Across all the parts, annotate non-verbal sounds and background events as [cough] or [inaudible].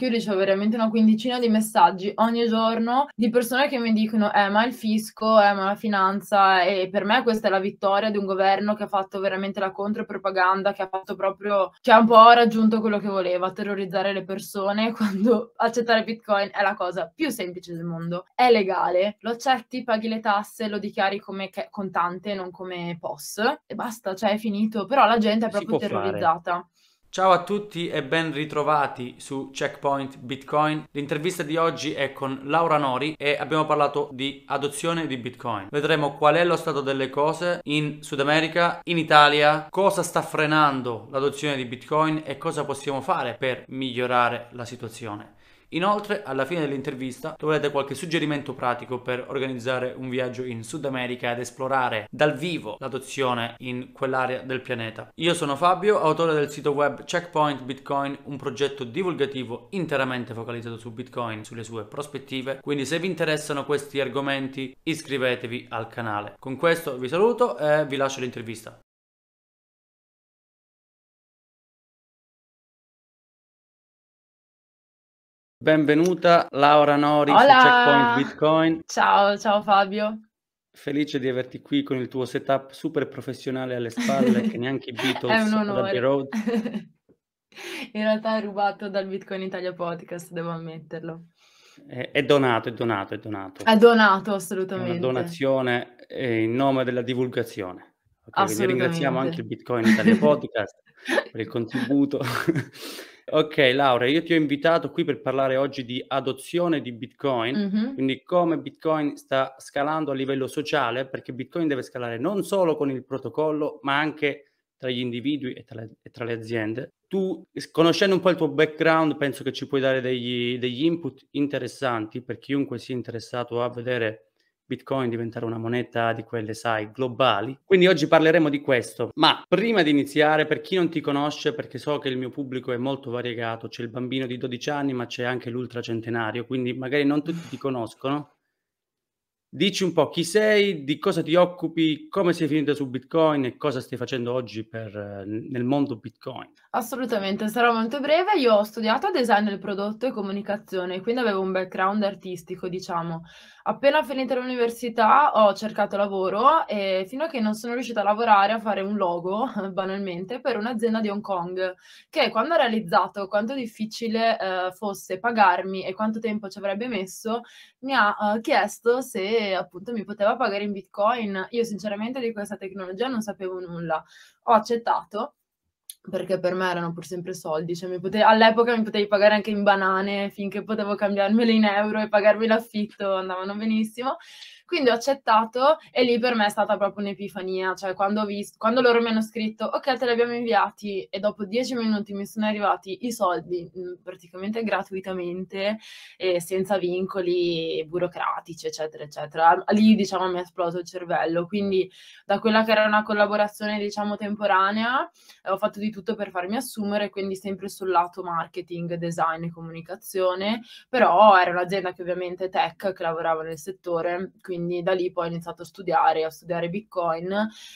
Io ricevo veramente una quindicina di messaggi ogni giorno di persone che mi dicono: Eh, ma il fisco, eh, ma la finanza. E per me questa è la vittoria di un governo che ha fatto veramente la contropropaganda, che ha fatto proprio, che ha un po' raggiunto quello che voleva, terrorizzare le persone [laughs] quando accettare Bitcoin è la cosa più semplice del mondo. È legale, lo accetti, paghi le tasse, lo dichiari come contante, non come POS e basta, cioè è finito. Però la gente è proprio terrorizzata. Fare. Ciao a tutti e ben ritrovati su Checkpoint Bitcoin. L'intervista di oggi è con Laura Nori e abbiamo parlato di adozione di Bitcoin. Vedremo qual è lo stato delle cose in Sud America, in Italia, cosa sta frenando l'adozione di Bitcoin e cosa possiamo fare per migliorare la situazione. Inoltre, alla fine dell'intervista troverete qualche suggerimento pratico per organizzare un viaggio in Sud America ed esplorare dal vivo l'adozione in quell'area del pianeta. Io sono Fabio, autore del sito web Checkpoint Bitcoin, un progetto divulgativo interamente focalizzato su Bitcoin, sulle sue prospettive, quindi se vi interessano questi argomenti iscrivetevi al canale. Con questo vi saluto e vi lascio l'intervista. Benvenuta Laura Nori Hola. su Checkpoint Bitcoin. Ciao, ciao Fabio. Felice di averti qui con il tuo setup super professionale alle spalle che neanche i [laughs] Beatles Abbey Road. [laughs] In realtà è rubato dal Bitcoin Italia Podcast, devo ammetterlo. È, è donato, è donato, è donato. È donato assolutamente. È una donazione eh, in nome della divulgazione. Okay, quindi ringraziamo anche il Bitcoin Italia Podcast per il contributo. [laughs] Ok, Laura, io ti ho invitato qui per parlare oggi di adozione di Bitcoin, mm-hmm. quindi come Bitcoin sta scalando a livello sociale, perché Bitcoin deve scalare non solo con il protocollo, ma anche tra gli individui e tra, le, e tra le, aziende. Tu, conoscendo un po' il tuo background, penso che ci puoi dare degli, degli input interessanti per chiunque sia interessato a vedere Bitcoin diventare una moneta di quelle, sai, globali. Quindi oggi parleremo di questo. Ma prima di iniziare, per chi non ti conosce, perché so che il mio pubblico è molto variegato, c'è il bambino di 12 anni, ma c'è anche l'ultracentenario, quindi magari non tutti ti conoscono. Dici un po' chi sei, di cosa ti occupi, come sei finita su Bitcoin e cosa stai facendo oggi per, eh, nel mondo Bitcoin. Assolutamente, sarò molto breve. Io ho studiato design del prodotto e comunicazione, quindi avevo un background artistico, diciamo. Appena finita l'università ho cercato lavoro e fino a che non sono riuscita a lavorare a fare un logo, [laughs] banalmente, per un'azienda di Hong Kong, che quando ho realizzato quanto difficile eh, fosse pagarmi e quanto tempo ci avrebbe messo, mi ha eh, chiesto se appunto mi poteva pagare in bitcoin. Io sinceramente di questa tecnologia non sapevo nulla. Ho accettato perché per me erano pur sempre soldi, cioè mi potevi, all'epoca mi potevi pagare anche in banane finché potevo cambiarmele in euro e pagarmi l'affitto, andavano benissimo. Quindi ho accettato e lì per me è stata proprio un'epifania, cioè quando, visto, quando loro mi hanno scritto ok te li abbiamo inviati e dopo dieci minuti mi sono arrivati i soldi mm, praticamente gratuitamente e senza vincoli burocratici eccetera eccetera. Lì diciamo mi è esploso il cervello, quindi da quella che era una collaborazione diciamo temporanea eh, ho fatto di tutto per farmi assumere, quindi sempre sul lato marketing, design e comunicazione, però era un'azienda che ovviamente tech che lavorava nel settore, quindi quindi da lì poi ho iniziato a studiare, a studiare Bitcoin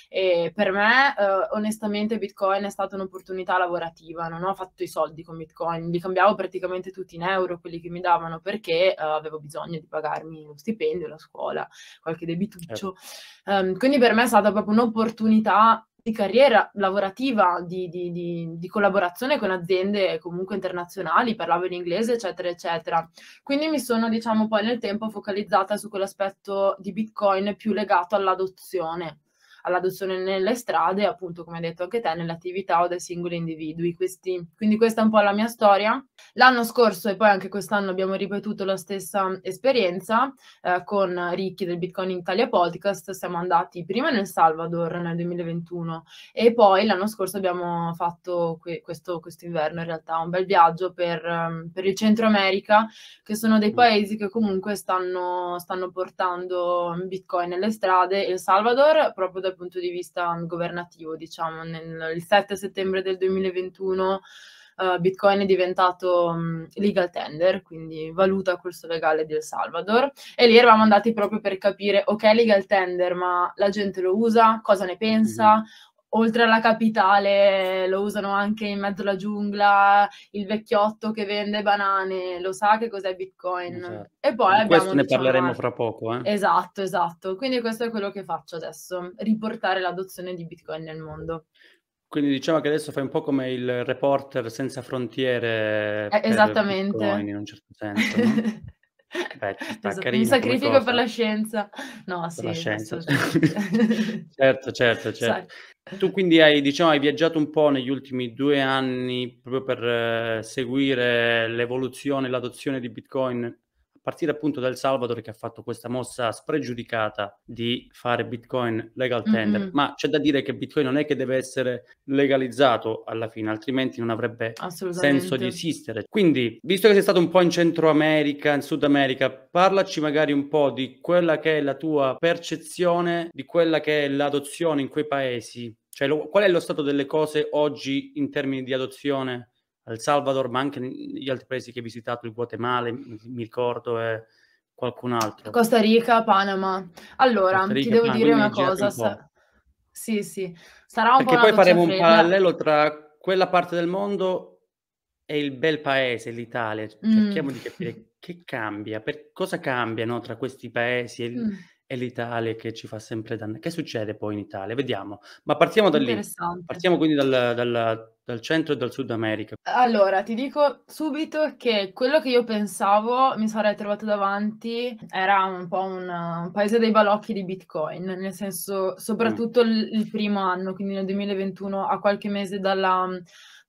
e per me eh, onestamente Bitcoin è stata un'opportunità lavorativa, non ho fatto i soldi con Bitcoin, li cambiavo praticamente tutti in euro, quelli che mi davano perché eh, avevo bisogno di pagarmi lo stipendio, la scuola, qualche debituccio. Certo. Eh. Um, quindi per me è stata proprio un'opportunità di carriera lavorativa, di, di, di, di, collaborazione con aziende comunque internazionali, parlavo in inglese, eccetera, eccetera. Quindi mi sono, diciamo, poi nel tempo focalizzata su quell'aspetto di Bitcoin più legato all'adozione all'adozione nelle strade, appunto come hai detto anche te, nell'attività o dai singoli individui. Questi, quindi questa è un po' la mia storia. L'anno scorso e poi anche quest'anno abbiamo ripetuto la stessa esperienza eh, con Ricchi del Bitcoin Italia Podcast, siamo andati prima nel Salvador nel 2021 e poi l'anno scorso abbiamo fatto que- questo inverno in realtà un bel viaggio per, ehm, per, il Centro America, che sono dei mm. paesi che comunque stanno, stanno portando Bitcoin nelle strade. Il Salvador proprio da dal punto di vista mm, governativo, diciamo. Nel, il 7 settembre del 2021 uh, eh, Bitcoin è diventato um, legal tender, quindi valuta corso legale di El Salvador, e lì eravamo andati proprio per capire, ok, legal tender, ma la gente lo usa, cosa ne pensa, mm-hmm oltre alla capitale lo usano anche in mezzo alla giungla, il vecchiotto che vende banane, lo sa che cos'è Bitcoin. Esatto. E poi abbiamo, questo ne diciamo, parleremo fra poco. Eh? Esatto, esatto. Quindi questo è quello che faccio adesso, riportare l'adozione di Bitcoin nel mondo. Quindi diciamo che adesso fai un po' come il reporter senza frontiere. Eh, esattamente. Bitcoin, in un certo senso. No? [laughs] Beh, esatto, carino, un sacrifico per la scienza. No, per sì, la scienza. [laughs] certo, certo, certo. Sai. Tu quindi hai, diciamo, hai viaggiato un po' negli ultimi due anni proprio per eh, seguire l'evoluzione, l'adozione di Bitcoin partire appunto dal Salvador che ha fatto questa mossa spregiudicata di fare Bitcoin legal tender, mm-hmm. ma c'è da dire che Bitcoin non è che deve essere legalizzato alla fine, altrimenti non avrebbe senso di esistere. Quindi, visto che sei stato un po' in Centro America, in Sud America, parlaci magari un po' di quella che è la tua percezione di quella che è l'adozione in quei paesi. Cioè, lo, qual è lo stato delle cose oggi in termini di adozione El Salvador, ma anche negli altri paesi che ho visitato, il Guatemala, mi ricordo, e qualcun altro. Costa Rica, Panama. Allora, Rica, ti devo Panama, dire una cosa. Un sa- sì, sì, sarà un Perché po' poi faremo un parallelo tra quella parte del mondo e il bel paese, l'Italia. Cerchiamo mm. di capire che cambia, per cosa cambiano tra questi paesi e, mm. È l'Italia che ci fa sempre danno. Che succede poi in Italia? Vediamo. Ma partiamo da lì. Partiamo quindi dal, dal, dal centro e dal Sud America. Allora, ti dico subito che quello che io pensavo mi sarei trovato davanti era un po' un, un paese dei balocchi di Bitcoin, nel senso, soprattutto mm. il, il primo anno, quindi nel 2021, a qualche mese dalla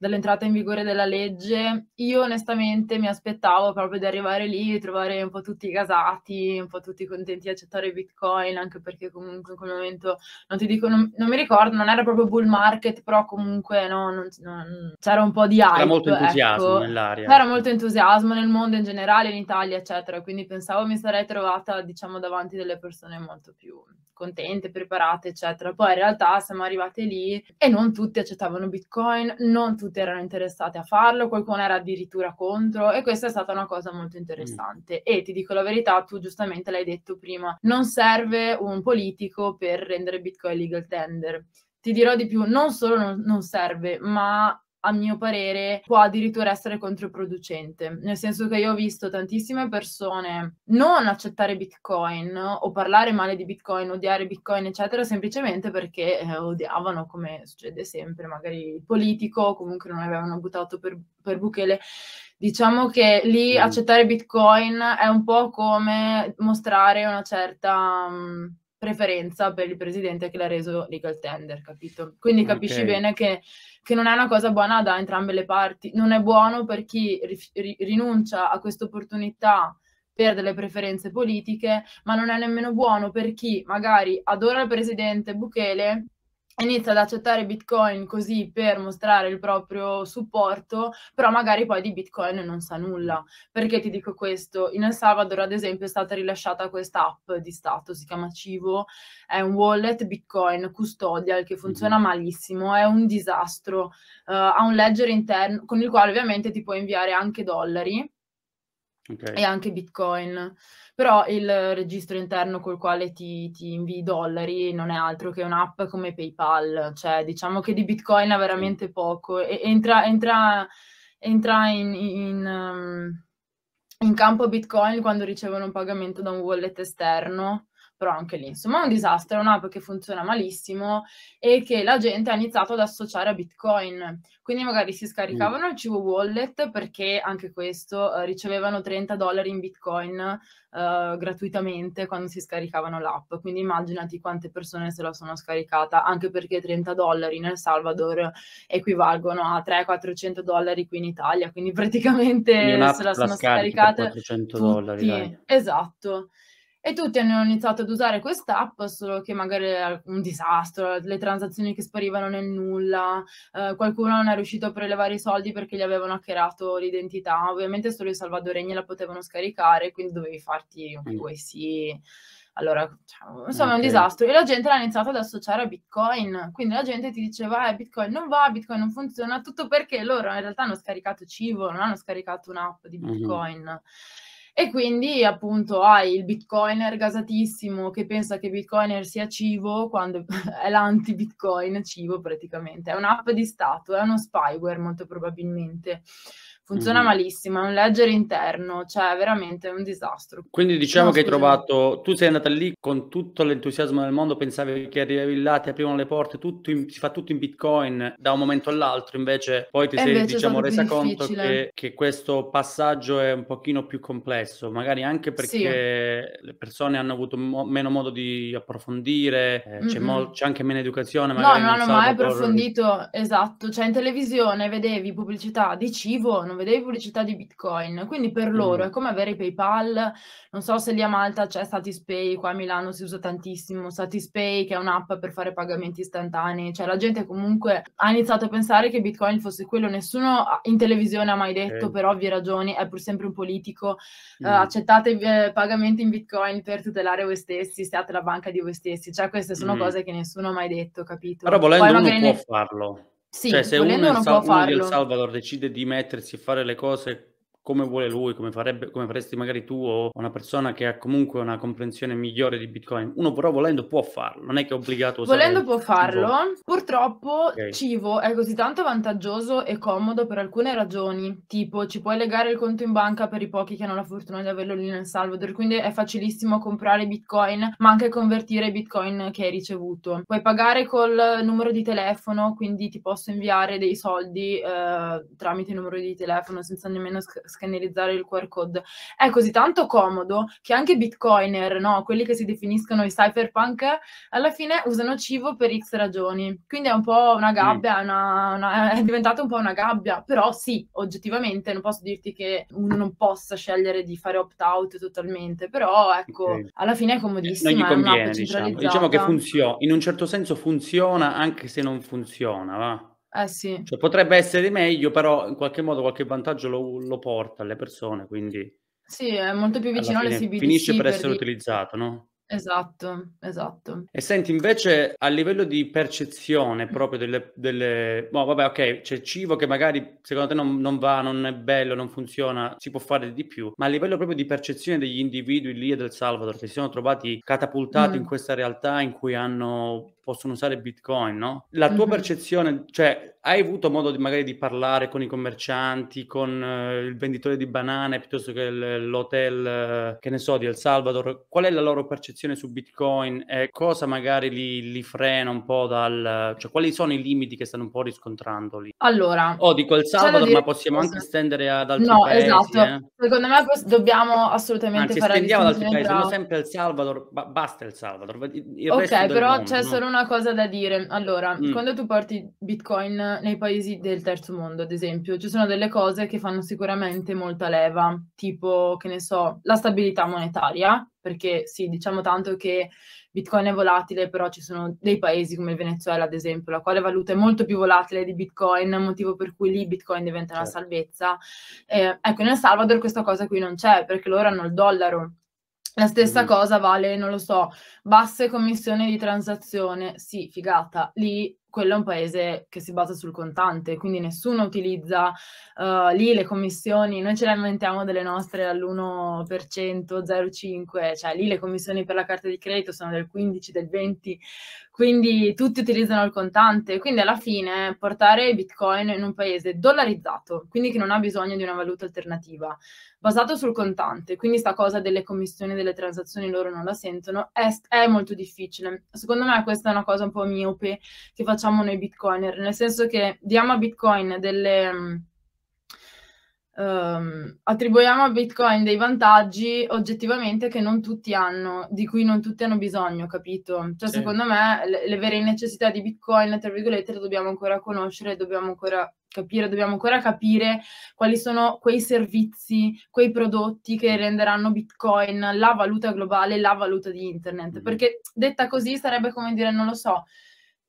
dall'entrata in vigore della legge, io onestamente mi aspettavo proprio di arrivare lì e trovare un po' tutti gasati, un po' tutti contenti di accettare Bitcoin, anche perché comunque in quel momento non ti dico, non, non mi ricordo, non era proprio bull market, però comunque no, non, non, c'era un po' di hype. C'era molto entusiasmo ecco. nell'aria. C'era molto entusiasmo nel mondo in generale, in Italia, eccetera. Quindi pensavo mi sarei trovata, diciamo, davanti delle persone molto più contente, preparate, eccetera. Poi in realtà siamo arrivate lì e non tutti accettavano Bitcoin, non tutti erano interessati a farlo, qualcuno era addirittura contro e questa è stata una cosa molto mm. interessante. Mm. E ti dico la verità, tu giustamente l'hai detto prima, non serve un politico per rendere Bitcoin legal tender ti dirò di più, non solo non, serve, ma a mio parere, può addirittura essere controproducente, nel senso che io ho visto tantissime persone non accettare Bitcoin o parlare male di Bitcoin, odiare Bitcoin, eccetera, semplicemente perché eh, odiavano, come succede sempre, magari il politico, o comunque non avevano buttato per, per Buchele. Diciamo che lì mm. accettare Bitcoin è un po' come mostrare una certa... Um, preferenza per il presidente che l'ha reso legal tender, capito? Quindi capisci okay. bene che, che, non è una cosa buona da entrambe le parti, non è buono per chi ri- rinuncia a questa opportunità per delle preferenze politiche, ma non è nemmeno buono per chi magari adora il presidente Bukele inizia ad accettare Bitcoin così per mostrare il proprio supporto, però magari poi di Bitcoin non sa nulla. Perché ti dico questo? In El Salvador, ad esempio, è stata rilasciata questa app di Stato, si chiama Civo, è un wallet Bitcoin custodial che funziona mhm. malissimo, è un disastro, uh, ha un ledger interno con il quale ovviamente ti puoi inviare anche dollari. Okay. E anche Bitcoin però il registro interno col quale ti, ti invii i dollari non è altro che un'app come PayPal, cioè diciamo che di Bitcoin ha veramente poco, e, entra, entra, entra in, in, um, in, campo Bitcoin quando ricevono un pagamento da un wallet esterno però anche lì insomma è un disastro, è un'app che funziona malissimo e che la gente ha iniziato ad associare a Bitcoin, quindi magari si scaricavano mm. il cibo wallet perché anche questo eh, ricevevano 30 dollari in Bitcoin eh, gratuitamente quando si scaricavano l'app, quindi immaginati quante persone se la sono scaricata, anche perché 30 dollari nel Salvador equivalgono a 300-400 dollari qui in Italia, quindi praticamente se la sono scaricata 400 tutti. dollari. Dai. Esatto. E tutti hanno iniziato ad usare quest'app, solo che magari era un disastro, le transazioni che sparivano nel nulla, eh, qualcuno non è riuscito a prelevare i soldi perché gli avevano hackerato l'identità. Ovviamente solo i salvadoregni la potevano scaricare, quindi dovevi farti un KYC. Mm. Allora, diciamo, insomma, okay. è un disastro. E la gente l'ha iniziato ad associare a Bitcoin. Quindi la gente ti diceva: eh, Bitcoin non va, Bitcoin non funziona, tutto perché loro in realtà hanno scaricato cibo, non hanno scaricato un'app di mm-hmm. Bitcoin. Mm-hmm. E quindi appunto hai il bitcoiner gasatissimo che pensa che bitcoiner sia cibo quando [laughs] è l'anti-bitcoin cibo praticamente. È un'app di stato, è uno spyware molto probabilmente funziona mm malissimo, è un ledger interno, cioè veramente è un disastro. Quindi diciamo no, che hai trovato, tu sei andata lì con tutto l'entusiasmo del mondo, pensavi che arrivavi là, ti aprivano le porte, in, si fa tutto in bitcoin da un momento all'altro, invece poi ti sei diciamo resa conto che, che, questo passaggio è un pochino più complesso, magari anche perché sì. le persone hanno avuto mo- meno modo di approfondire, eh, mm-hmm. c'è, mhm. mo- c'è, anche meno educazione. Magari no, non hanno mai approfondito, esatto, cioè in televisione vedevi pubblicità di cibo, non vedevi pubblicità di Bitcoin, quindi per loro mm. è come avere PayPal, non so se lì a Malta c'è Satispay, qua a Milano si usa tantissimo, Satispay che è un'app per fare pagamenti istantanei, cioè la gente comunque ha iniziato a pensare che Bitcoin fosse quello, nessuno in televisione ha mai detto okay. per ovvie ragioni, è pur sempre un politico, eh, mm. uh, accettate eh, pagamenti in Bitcoin per tutelare voi stessi, siate la banca di voi stessi, cioè queste sono mm. cose che nessuno ha mai detto, capito? Però volendo Poi uno magari può farlo. Cioè, sì, cioè, se uno, non può farlo. uno di El Salvador decide di mettersi a fare le cose come vuole lui, come, farebbe, come faresti magari tu o una persona che ha comunque una comprensione migliore di Bitcoin. Uno però volendo può farlo, non è che è obbligato a usare Volendo può farlo. Cibo. Purtroppo okay. Civo è così tanto vantaggioso e comodo per alcune ragioni, tipo ci puoi legare il conto in banca per i pochi che hanno la fortuna di averlo lì nel Salvador, quindi è facilissimo comprare Bitcoin, ma anche convertire i Bitcoin che hai ricevuto. Puoi pagare col numero di telefono, quindi ti posso inviare dei soldi eh, tramite numero di telefono senza nemmeno sc- scannerizzare il QR code, è così tanto comodo che anche bitcoiner, no? quelli che si definiscono i cyberpunk, alla fine usano cibo per X ragioni. Quindi è un po' una gabbia, mm. una, una, è diventata un po' una gabbia, però sì, oggettivamente non posso dirti che uno non possa scegliere di fare opt-out totalmente, però ecco, okay. alla fine è comodissimo. Non gli conviene, diciamo. diciamo. che funziona, in un certo senso funziona anche se non funziona, va? Eh sì. Cioè, potrebbe essere meglio, però in qualche modo qualche vantaggio lo, lo porta alle persone, quindi... Sì, è molto più vicino alle CBDC. Finisce per, essere di... utilizzato, no? Esatto, esatto. E senti, invece a livello di percezione proprio delle... delle... No, vabbè, ok, c'è cibo che magari secondo te non, non, va, non è bello, non funziona, si può fare di più, ma a livello proprio di percezione degli individui lì e del Salvador che si sono trovati catapultati mm. in questa realtà in cui hanno possono usare Bitcoin, no? La tua mm-hmm. percezione, cioè hai avuto modo di, magari di parlare con i commercianti, con eh, il venditore di banane piuttosto che il, l'hotel, eh, che ne so, di El Salvador, qual è la loro percezione su Bitcoin e cosa magari li, li frena un po' dal... cioè quali sono i limiti che stanno un po' riscontrando lì? Allora... Oh, dico El Salvador, ma possiamo anche estendere ad altri no, paesi, esatto. Eh? Secondo me pos- dobbiamo assolutamente Anzi, fare... Anzi, estendiamo ad altri paesi, tra... sempre El Salvador, ba- basta El Salvador. Il ok, però c'è no? solo una cosa da dire. Allora, mm. quando tu porti Bitcoin nei paesi del terzo mondo, ad esempio, ci sono delle cose che fanno sicuramente molta leva, tipo, che ne so, la stabilità monetaria, perché sì, diciamo tanto che Bitcoin è volatile, però ci sono dei paesi come il Venezuela, ad esempio, la quale valuta è molto più volatile di Bitcoin, motivo per cui lì Bitcoin diventa certo. una salvezza. Eh, ecco, nel Salvador questa cosa qui non c'è, perché loro hanno il dollaro la stessa mm. cosa vale, non lo so, basse commissioni di transazione, sì, figata, lì quello è un paese che si basa sul contante, quindi nessuno utilizza uh, lì le commissioni, noi ce le aumentiamo delle nostre all'1%, 0,5%, cioè lì le commissioni per la carta di credito sono del 15, del 20, quindi tutti utilizzano il contante, quindi alla fine portare Bitcoin in un paese dollarizzato, quindi che non ha bisogno di una valuta alternativa, basato sul contante, quindi sta cosa delle commissioni delle transazioni loro non la sentono, è, è molto difficile. Secondo me questa è una cosa un po' miope che facciamo noi Bitcoiner, nel senso che diamo a Bitcoin delle mm, um, attribuiamo a Bitcoin dei vantaggi oggettivamente che non tutti hanno, di cui non tutti hanno bisogno, capito? Cioè, sì. secondo me, le, le, vere necessità di Bitcoin, tra virgolette, le dobbiamo ancora conoscere, dobbiamo ancora capire, dobbiamo ancora capire quali sono quei servizi, quei prodotti che renderanno Bitcoin la valuta globale, la valuta di internet. Mm. Perché detta così sarebbe come dire, non lo so,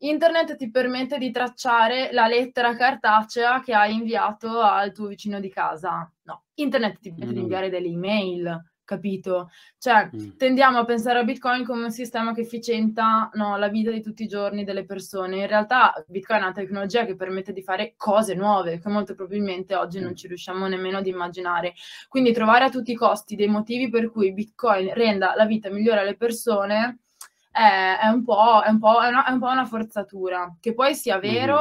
Internet ti permette di tracciare la lettera cartacea che hai inviato al tuo vicino di casa. No, internet ti permette mm. di inviare delle email, capito? Cioè, mm. tendiamo a pensare a Bitcoin come un sistema che efficienta no, la vita di tutti i giorni delle persone. In realtà Bitcoin è una tecnologia che permette di fare cose nuove che molto probabilmente oggi mm. non ci riusciamo nemmeno ad immaginare. Quindi trovare a tutti i costi dei motivi per cui Bitcoin renda la vita migliore alle persone eh, è, un po', è, un po', è, una, è un po' una forzatura, che poi sia mm-hmm. vero,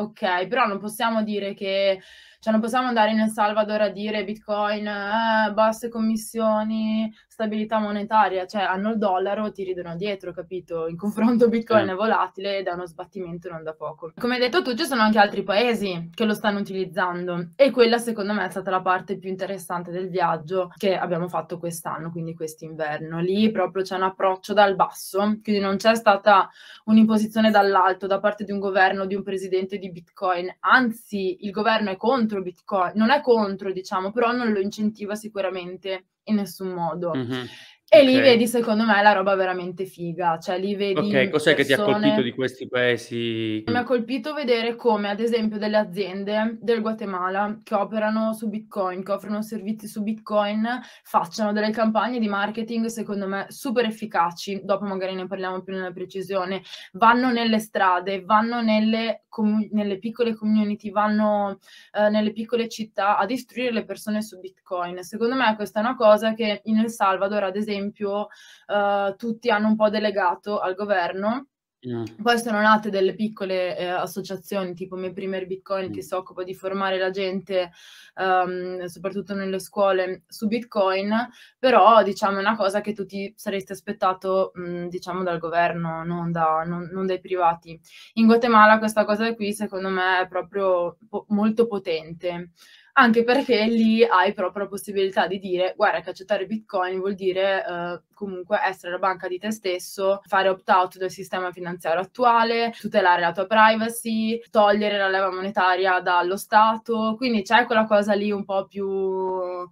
mm. ok, però non possiamo dire che cioè non possiamo andare in El Salvador a dire Bitcoin, eh, basse commissioni, stabilità monetaria, cioè hanno il dollaro, ti ridono dietro, capito? In confronto Bitcoin è volatile ed è uno sbattimento non da poco. Come hai detto tu, ci sono anche altri paesi che lo stanno utilizzando e quella secondo me è stata la parte più interessante del viaggio che abbiamo fatto quest'anno, quindi quest'inverno. Lì proprio c'è un approccio dal basso, quindi non c'è stata un'imposizione dall'alto da parte di un governo, di un presidente di Bitcoin, anzi il governo è contro contro Bitcoin, non è contro, diciamo, però non lo incentiva sicuramente in nessun modo. Mm-hmm. E okay. lì vedi, secondo me, la roba veramente figa. Cioè, lì vedi. Ok, cos'è persone... che ti ha colpito di questi paesi? Mi ha colpito vedere come, ad esempio, delle aziende del Guatemala che operano su Bitcoin, che offrono servizi su Bitcoin, facciano delle campagne di marketing, secondo me, super efficaci. Dopo magari ne parliamo più nella precisione. Vanno nelle strade, vanno nelle com- nelle piccole community, vanno eh, nelle piccole città a distruggere le persone su Bitcoin. Secondo me questa è una cosa che in El Salvador, ad esempio, eh, tutti hanno un po' delegato al governo Mm. Poi sono nate delle piccole eh, associazioni tipo Me Primer Bitcoin mm. che si occupa di formare la gente, um, soprattutto nelle scuole, su Bitcoin, però diciamo è una cosa che tu ti saresti aspettato mh, mm, diciamo dal governo, non, da, non, non, dai privati. In Guatemala questa cosa qui secondo me è proprio po- molto potente anche perché lì hai proprio la possibilità di dire guarda che accettare bitcoin vuol dire eh, comunque essere la banca di te stesso, fare opt-out del sistema finanziario attuale, tutelare la tua privacy, togliere la leva monetaria dallo Stato, quindi c'è quella cosa lì un po' più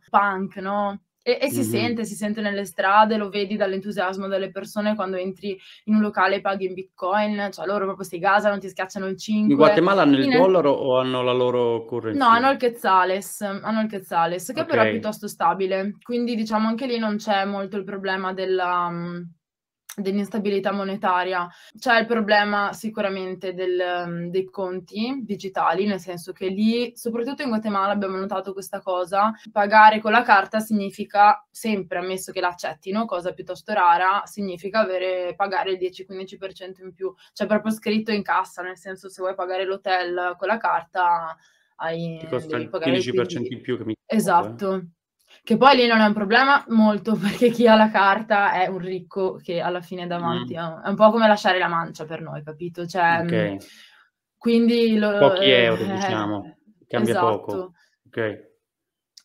punk, no? E, e si mm-hmm. sente, si sente nelle strade, lo vedi dall'entusiasmo delle persone quando entri in un locale e paghi in bitcoin, cioè loro proprio si gasano, ti schiacciano il 5. In Guatemala hanno il in... dollaro o hanno la loro correnza? No, hanno il quetzales, hanno il quetzales, che okay. però è piuttosto stabile, quindi diciamo anche lì non c'è molto il problema della... Um dell'instabilità monetaria. C'è il problema sicuramente del, ehm, dei conti digitali, nel senso che lì, soprattutto in Guatemala, abbiamo notato questa cosa, pagare con la carta significa sempre, ammesso che l'accettino, cosa piuttosto rara, significa avere, pagare il 10-15% in più, C'è proprio scritto in cassa, nel senso se vuoi pagare l'hotel con la carta hai, devi pagare il 15% in più. Che mi... Esatto. Eh. Che poi lì non è un problema molto, [laughs] perché chi ha la carta è un ricco che alla fine è davanti. Mm. è un po' come lasciare la mancia per noi, capito? Cioè, okay. Mm, quindi lo, Pochi euro, eh, diciamo, cambia esatto. poco. Ok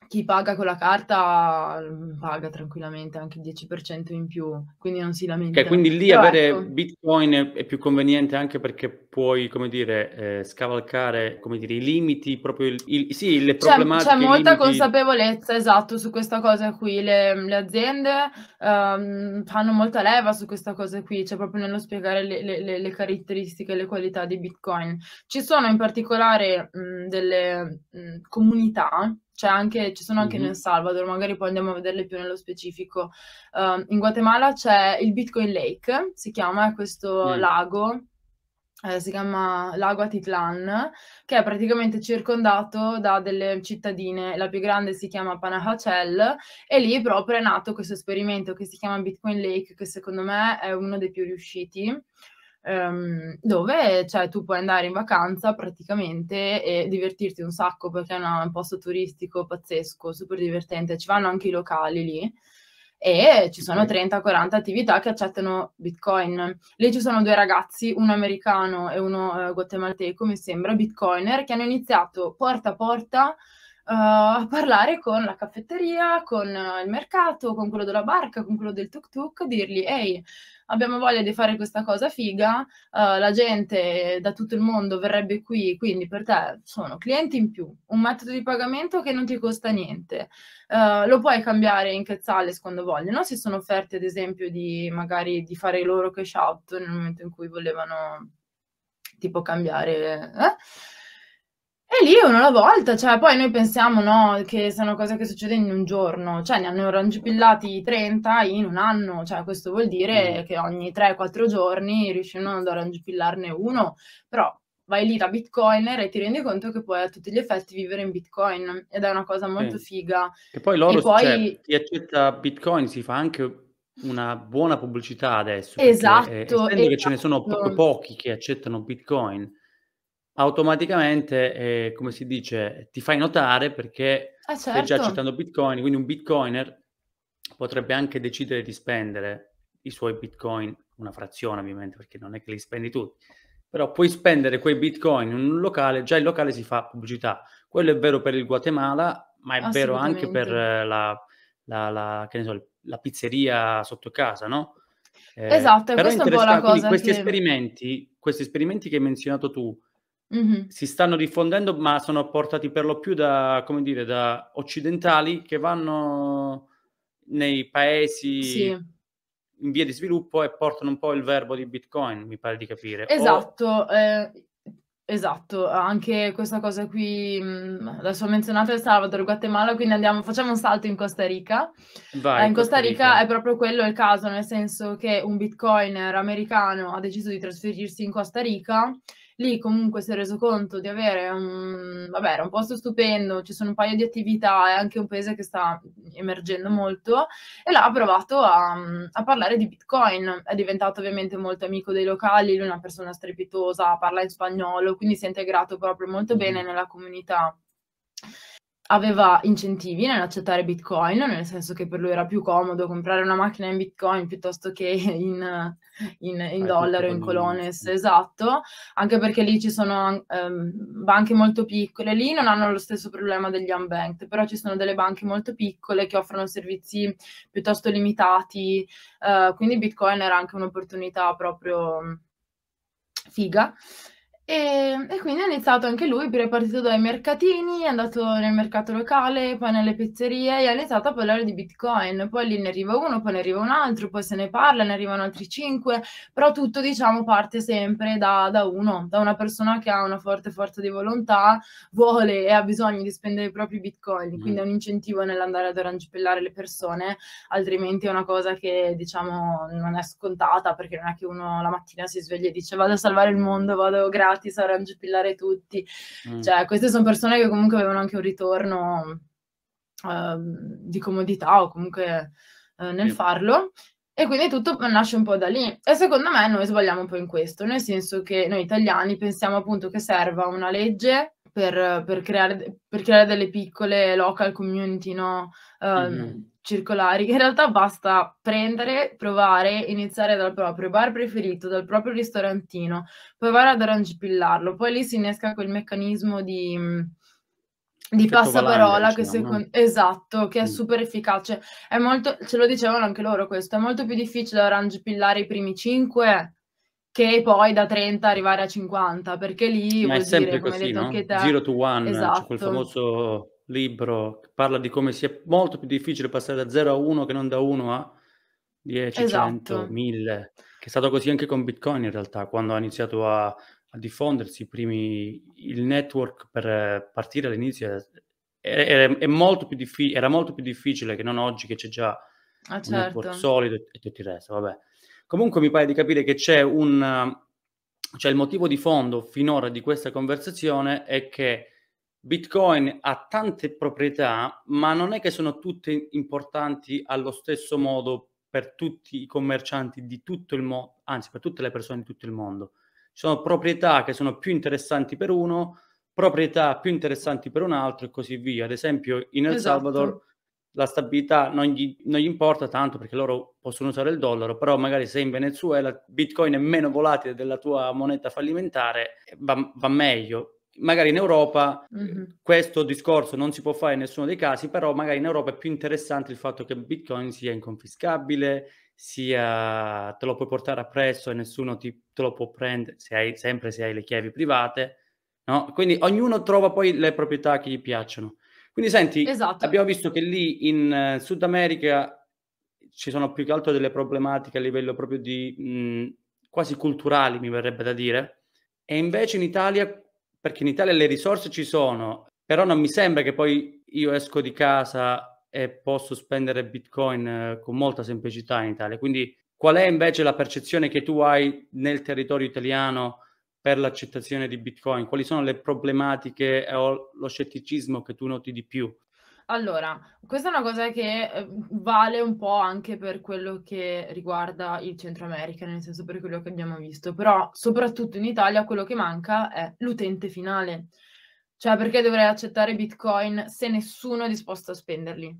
chi paga con la carta mm, paga tranquillamente anche il 10% in più, quindi non si lamenta. Okay, quindi lì Però avere ecco. Bitcoin è più conveniente anche perché puoi, come dire, eh, scavalcare come dire, i limiti, proprio il, il, sì, le problematiche. C'è, c'è molta limiti... consapevolezza, esatto, su questa cosa qui. Le, le aziende um, fanno molta leva su questa cosa qui, cioè proprio nello spiegare le, le, le caratteristiche le qualità di Bitcoin. Ci sono in particolare mh, mm, delle mh, mm, comunità c'è cioè, anche, ci sono anche mm-hmm. in Salvador, magari poi andiamo a vederle più nello specifico. Uh, in Guatemala c'è il Bitcoin Lake, si chiama, è questo mm. lago eh, si chiama Lago Atitlan, che è praticamente circondato da delle cittadine, la più grande si chiama Panajachel, e lì proprio è nato questo esperimento che si chiama Bitcoin Lake, che secondo me è uno dei più riusciti ehm, dove cioè, tu puoi andare in vacanza praticamente e divertirti un sacco perché è un posto turistico pazzesco, super divertente, ci vanno anche i locali lì e ci sono 30-40 attività che accettano bitcoin. Lì ci sono due ragazzi, uno americano e uno eh, guatemalteco, mi sembra, bitcoiner, che hanno iniziato porta a porta uh, a parlare con la caffetteria, con uh, il mercato, con quello della barca, con quello del tuk tuk, dirgli, ehi, abbiamo voglia di fare questa cosa figa, uh, la gente da tutto il mondo verrebbe qui, quindi per te sono clienti in più, un metodo di pagamento che non ti costa niente, uh, lo puoi cambiare in Quetzales quando vogliono, si sono offerte ad esempio di magari di fare i loro cash out nel momento in cui volevano tipo cambiare... Eh? E lì una alla volta, cioè poi noi pensiamo no, che sono cose che succedono in un giorno, cioè ne hanno rangipillati 30 in un anno, cioè questo vuol dire mm. che ogni 3-4 giorni riusciranno ad orangipillarne uno, però vai lì da bitcoiner e ti rendi conto che puoi a tutti gli effetti vivere in bitcoin ed è una cosa molto sì. figa. E poi loro, e cioè, poi... Cioè, chi accetta bitcoin si fa anche una buona pubblicità adesso. Esatto. Perché, eh, esatto. che ce ne sono pochi, esatto. pochi che accettano bitcoin automaticamente, eh, come si dice, ti fai notare perché ah, certo. stai già certo. accettando bitcoin, quindi un bitcoiner potrebbe anche decidere di spendere i suoi bitcoin, una frazione ovviamente, perché non è che li spendi tutti, però puoi spendere quei bitcoin in un locale, già il locale si fa pubblicità. Quello è vero per il Guatemala, ma è vero anche per la, la, la, so, la pizzeria sotto casa, no? Eh, esatto, però questa un po' la cosa. questi, che... esperimenti, questi esperimenti che hai menzionato tu, Mm-hmm. si stanno diffondendo, ma sono portati per lo più da, come dire, da occidentali che vanno nei paesi sì. in via di sviluppo e portano un po' il verbo di Bitcoin, mi pare di capire. Esatto. O... Eh, esatto, anche questa cosa qui, adesso ho menzionato El Salvador, Guatemala, quindi andiamo, facciamo un salto in Costa Rica. Vai, eh, in Costa Rica, Rica è proprio quello il caso, nel senso che un bitcoiner americano ha deciso di trasferirsi in Costa Rica lì comunque si è reso conto di avere un, vabbè, era un posto stupendo, ci sono un paio di attività, è anche un paese che sta emergendo molto, e là ha provato a, a parlare di Bitcoin, è diventato ovviamente molto amico dei locali, lui è una persona strepitosa, parla in spagnolo, quindi si è integrato proprio molto mm-hmm. bene nella comunità aveva incentivi nell'accettare Bitcoin, nel senso che per lui era più comodo comprare una macchina in Bitcoin piuttosto che in, in, in dollaro, in colones, esatto, anche perché lì ci sono um, banche molto piccole, lì non hanno lo stesso problema degli unbanked, però ci sono delle banche molto piccole che offrono servizi piuttosto limitati, uh, quindi Bitcoin era anche un'opportunità proprio figa. E, e, quindi ha iniziato anche lui, è partito dai mercatini, è andato nel mercato locale, poi nelle pizzerie e ha iniziato a parlare di Bitcoin. Poi lì ne arriva uno, poi ne arriva un altro, poi se ne parla, ne arrivano altri cinque, però tutto diciamo parte sempre da, da uno, da una persona che ha una forte forza di volontà, vuole e ha bisogno di spendere i propri Bitcoin, mm. quindi è un incentivo nell'andare ad orangipellare le persone, altrimenti è una cosa che diciamo non è scontata perché non è che uno la mattina si sveglia e dice vado a salvare il mondo, vado grazie Party, Sorange Pillare tutti. Mm. Cioè, queste sono persone che comunque avevano anche un ritorno eh, di comodità o comunque eh, nel mm. farlo. E quindi tutto nasce un po' da lì. E secondo me noi sbagliamo un po' in questo, nel senso che noi italiani pensiamo appunto che serva una legge per, per, creare, per creare, delle piccole local community, no? Um, mm-hmm circolari in realtà basta prendere, provare, iniziare dal proprio bar preferito, dal proprio ristorantino, provare ad arrangipillarlo. poi lì si innesca quel meccanismo di, mm, di passaparola che secondo diciamo, no? esatto, che è mm. super efficace. È molto, ce lo dicevano anche loro questo, è molto più difficile arrangipillare i primi 5 che poi da 30 arrivare a 50, perché lì Ma è sempre dire, così, no? te, Zero to one, esatto. cioè quel famoso libro che parla di come sia molto più difficile passare da 0 a 1 che non da 1 a 10, esatto. 100, 1000, che è stato così anche con Bitcoin in realtà, quando ha iniziato a, a diffondersi primi, il network per partire all'inizio era, era, era, molto diffi- era, molto più difficile che non oggi che c'è già ah, un network certo. solido e tutto il resto, vabbè. Comunque mi pare di capire che c'è un... Cioè il motivo di fondo finora di questa conversazione è che Bitcoin ha tante proprietà, ma non è che sono tutte importanti allo stesso modo per tutti i commercianti di tutto il mondo, anzi per tutte le persone di tutto il mondo. Ci sono proprietà che sono più interessanti per uno, proprietà più interessanti per un altro e così via. Ad esempio in El esatto. Salvador la stabilità non gli, non gli, importa tanto perché loro possono usare il dollaro, però magari se in Venezuela Bitcoin è meno volatile della tua moneta fallimentare va, va meglio magari in Europa mm-hmm. questo discorso non si può fare in nessuno dei casi, però magari in Europa è più interessante il fatto che Bitcoin sia inconfiscabile, sia te lo puoi portare appresso e nessuno ti, te lo può prendere, se hai, sempre se hai le chiavi private, no? Quindi ognuno trova poi le proprietà che gli piacciono. Quindi senti, esatto. abbiamo visto che lì in uh, Sud America ci sono più che altro delle problematiche a livello proprio di mh, quasi culturali, mi verrebbe da dire, e invece in Italia perché in Italia le risorse ci sono, però non mi sembra che poi io esco di casa e posso spendere Bitcoin eh, con molta semplicità in Italia. Quindi qual è invece la percezione che tu hai nel territorio italiano per l'accettazione di Bitcoin? Quali sono le problematiche o lo scetticismo che tu noti di più? Allora, questa è una cosa che, ehm, vale un po' anche per quello che riguarda il Centro America, nel senso per quello che abbiamo visto, però soprattutto in Italia quello che manca è l'utente finale. Cioè, perché dovrei accettare Bitcoin se nessuno è disposto a spenderli?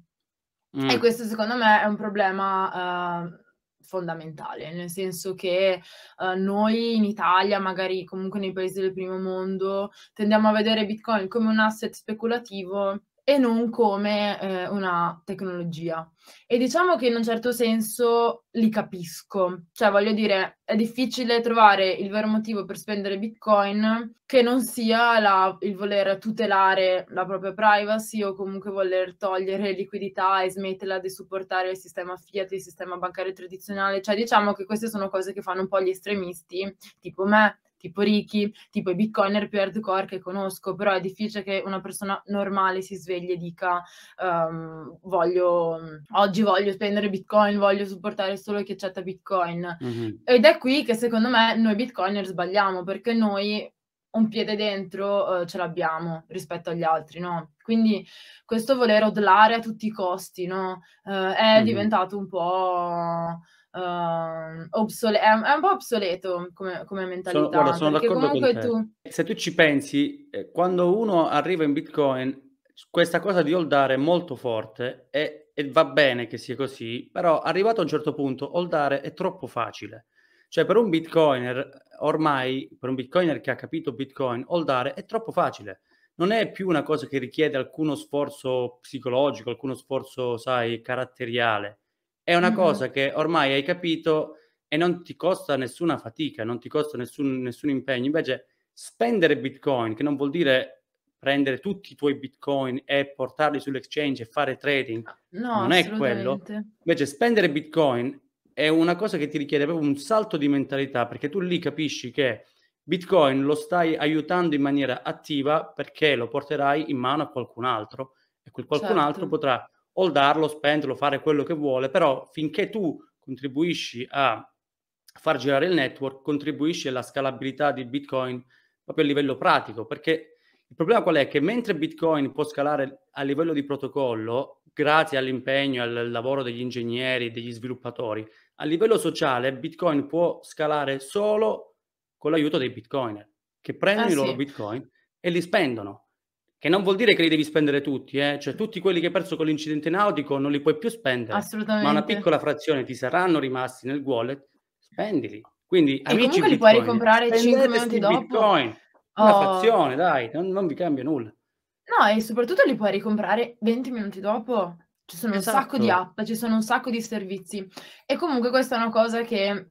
Mm. E questo secondo me è un problema eh, fondamentale, nel senso che eh, noi in Italia, magari comunque nei paesi del primo mondo, tendiamo a vedere Bitcoin come un asset speculativo e non come eh, una tecnologia. E diciamo che in un certo senso li capisco, cioè voglio dire, è difficile trovare il vero motivo per spendere Bitcoin che non sia la, il voler tutelare la propria privacy o comunque voler togliere liquidità e smetterla di supportare il sistema fiat, il sistema bancario tradizionale, cioè diciamo che queste sono cose che fanno un po' gli estremisti, tipo me, tipo Ricky, tipo i bitcoiner più hardcore che conosco, però è difficile che una persona normale si svegli e dica um, voglio, oggi voglio spendere bitcoin, voglio supportare solo chi accetta bitcoin. Mm-hmm. Ed è qui che secondo me noi bitcoiner sbagliamo, perché noi un piede dentro eh, ce l'abbiamo rispetto agli altri, no? Quindi questo voler odlare a tutti i costi, no? Eh, è mm-hmm. diventato un po' uh, obsole- è, è, un, po' obsoleto come, come mentalità. Sono, guarda, sono d'accordo con te. Tu... Se tu ci pensi, eh, quando uno arriva in Bitcoin, questa cosa di holdare è molto forte e, e va bene che sia così, però arrivato a un certo punto, holdare è troppo facile. Cioè, per un bitcoiner, ormai, per un bitcoiner che ha capito Bitcoin, holdare è troppo facile. Non è più una cosa che richiede alcuno sforzo psicologico, alcuno sforzo, sai, caratteriale. È una mm-hmm. cosa che ormai hai capito e non ti costa nessuna fatica, non ti costa nessun, nessun impegno. Invece spendere bitcoin, che non vuol dire prendere tutti i tuoi bitcoin e portarli sull'exchange e fare trading, no, non è quello. Invece spendere bitcoin è una cosa che ti richiede proprio un salto di mentalità, perché tu lì capisci che bitcoin lo stai aiutando in maniera attiva perché lo porterai in mano a qualcun altro e quel qualcun certo. altro potrà holdarlo, spenderlo, fare quello che vuole, però finché tu contribuisci a far girare il network, contribuisci alla scalabilità di Bitcoin proprio a livello pratico, perché il problema qual è? Che mentre Bitcoin può scalare a livello di protocollo, grazie all'impegno, e al lavoro degli ingegneri, degli sviluppatori, a livello sociale Bitcoin può scalare solo con l'aiuto dei Bitcoiner, che prendono ah, i loro sì. Bitcoin e li spendono. Che non vuol dire che li devi spendere tutti, eh? cioè tutti quelli che hai perso con l'incidente nautico non li puoi più spendere, Assolutamente. ma una piccola frazione ti saranno rimasti nel wallet, spendili. Quindi, e amici Bitcoin, li puoi ricomprare 5 minuti dopo. Bitcoin, oh. una frazione, dai, non, non vi cambia nulla. No, e soprattutto li puoi ricomprare 20 minuti dopo. Ci sono esatto. un sacco di esatto. app, ci sono un sacco di servizi. E comunque questa è una cosa che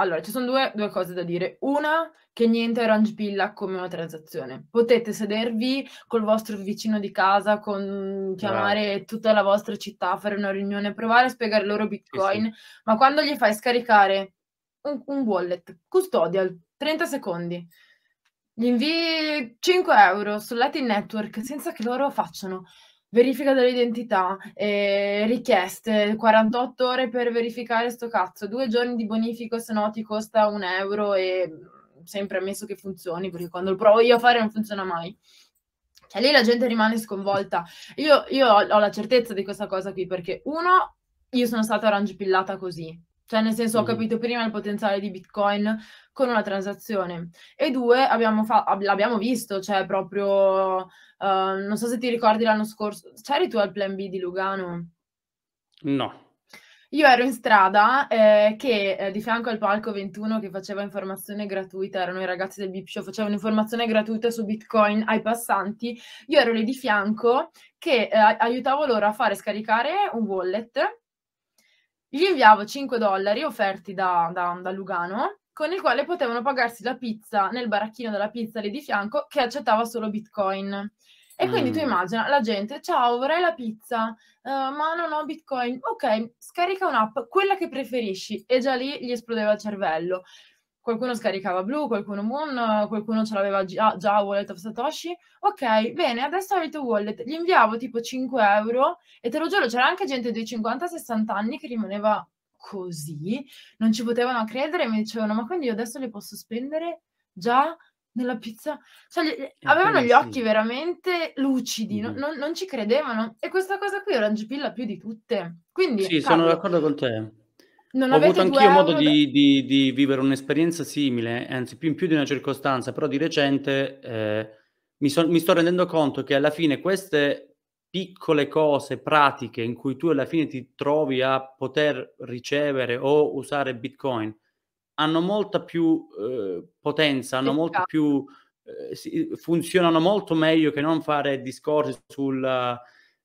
allora, ci sono due, due, cose da dire. Una, che niente Orange Pilla come una transazione. Potete sedervi col vostro vicino di casa, con, mhmm, chiamare ah. tutta la vostra città, a fare una riunione, provare a spiegare loro Bitcoin, sì, sì. ma quando gli fai scaricare un, un wallet, custodial, 30 secondi, gli invii 5 euro sul Latin Network senza che loro facciano verifica dell'identità, eh, richieste, 48 ore per verificare sto cazzo, due giorni di bonifico se no ti costa un euro e mm, sempre ammesso che funzioni perché quando lo provo io a fare non funziona mai. Cioè lì la gente rimane sconvolta. Io, io ho, ho la certezza di questa cosa qui perché uno, io sono stata orangipillata così, cioè, nel senso, ho capito prima il potenziale di Bitcoin con una transazione. E due, abbiamo fa- ab- l'abbiamo visto, cioè proprio, uh, non so se ti ricordi l'anno scorso, c'eri tu al Plan B di Lugano? No. Io ero in strada eh, che eh, di fianco al palco 21 che faceva informazione gratuita, erano i ragazzi del Bip Show, facevano informazione gratuita su Bitcoin ai passanti. Io ero lì di fianco che eh, aiutavo loro a fare scaricare un wallet gli inviavo 5 dollari offerti da, da, da Lugano, con il quale potevano pagarsi la pizza nel baracchino della pizza lì di fianco, che accettava solo bitcoin. E quindi mm. tu immagina la gente, ciao, vorrei la pizza, uh, ma non ho bitcoin. Ok, scarica un'app, quella che preferisci. E già lì gli esplodeva il cervello qualcuno scaricava blu, qualcuno Moon, qualcuno ce l'aveva già, ah, già Wallet of Satoshi. Ok, bene, adesso avete Wallet, gli inviavo tipo 5 euro e te lo giuro, c'era anche gente dei 50-60 anni che rimaneva così, non ci potevano credere e mi dicevano, ma quindi io adesso le posso spendere già? nella pizza. Cioè, gli, eh, avevano gli occhi veramente lucidi, mm-hmm. non, non, ci credevano. E questa cosa qui era gipilla più di tutte. Quindi, sì, cavolo, sono d'accordo con te. Non ho avuto anch'io modo di, di, di, vivere un'esperienza simile, anzi più in più di una circostanza, però di recente eh, mi, so, mi, sto rendendo conto che alla fine queste piccole cose, pratiche in cui tu alla fine ti trovi a poter ricevere o usare Bitcoin, hanno molta più eh, potenza, hanno molto più, eh, funzionano molto meglio che non fare discorsi sulla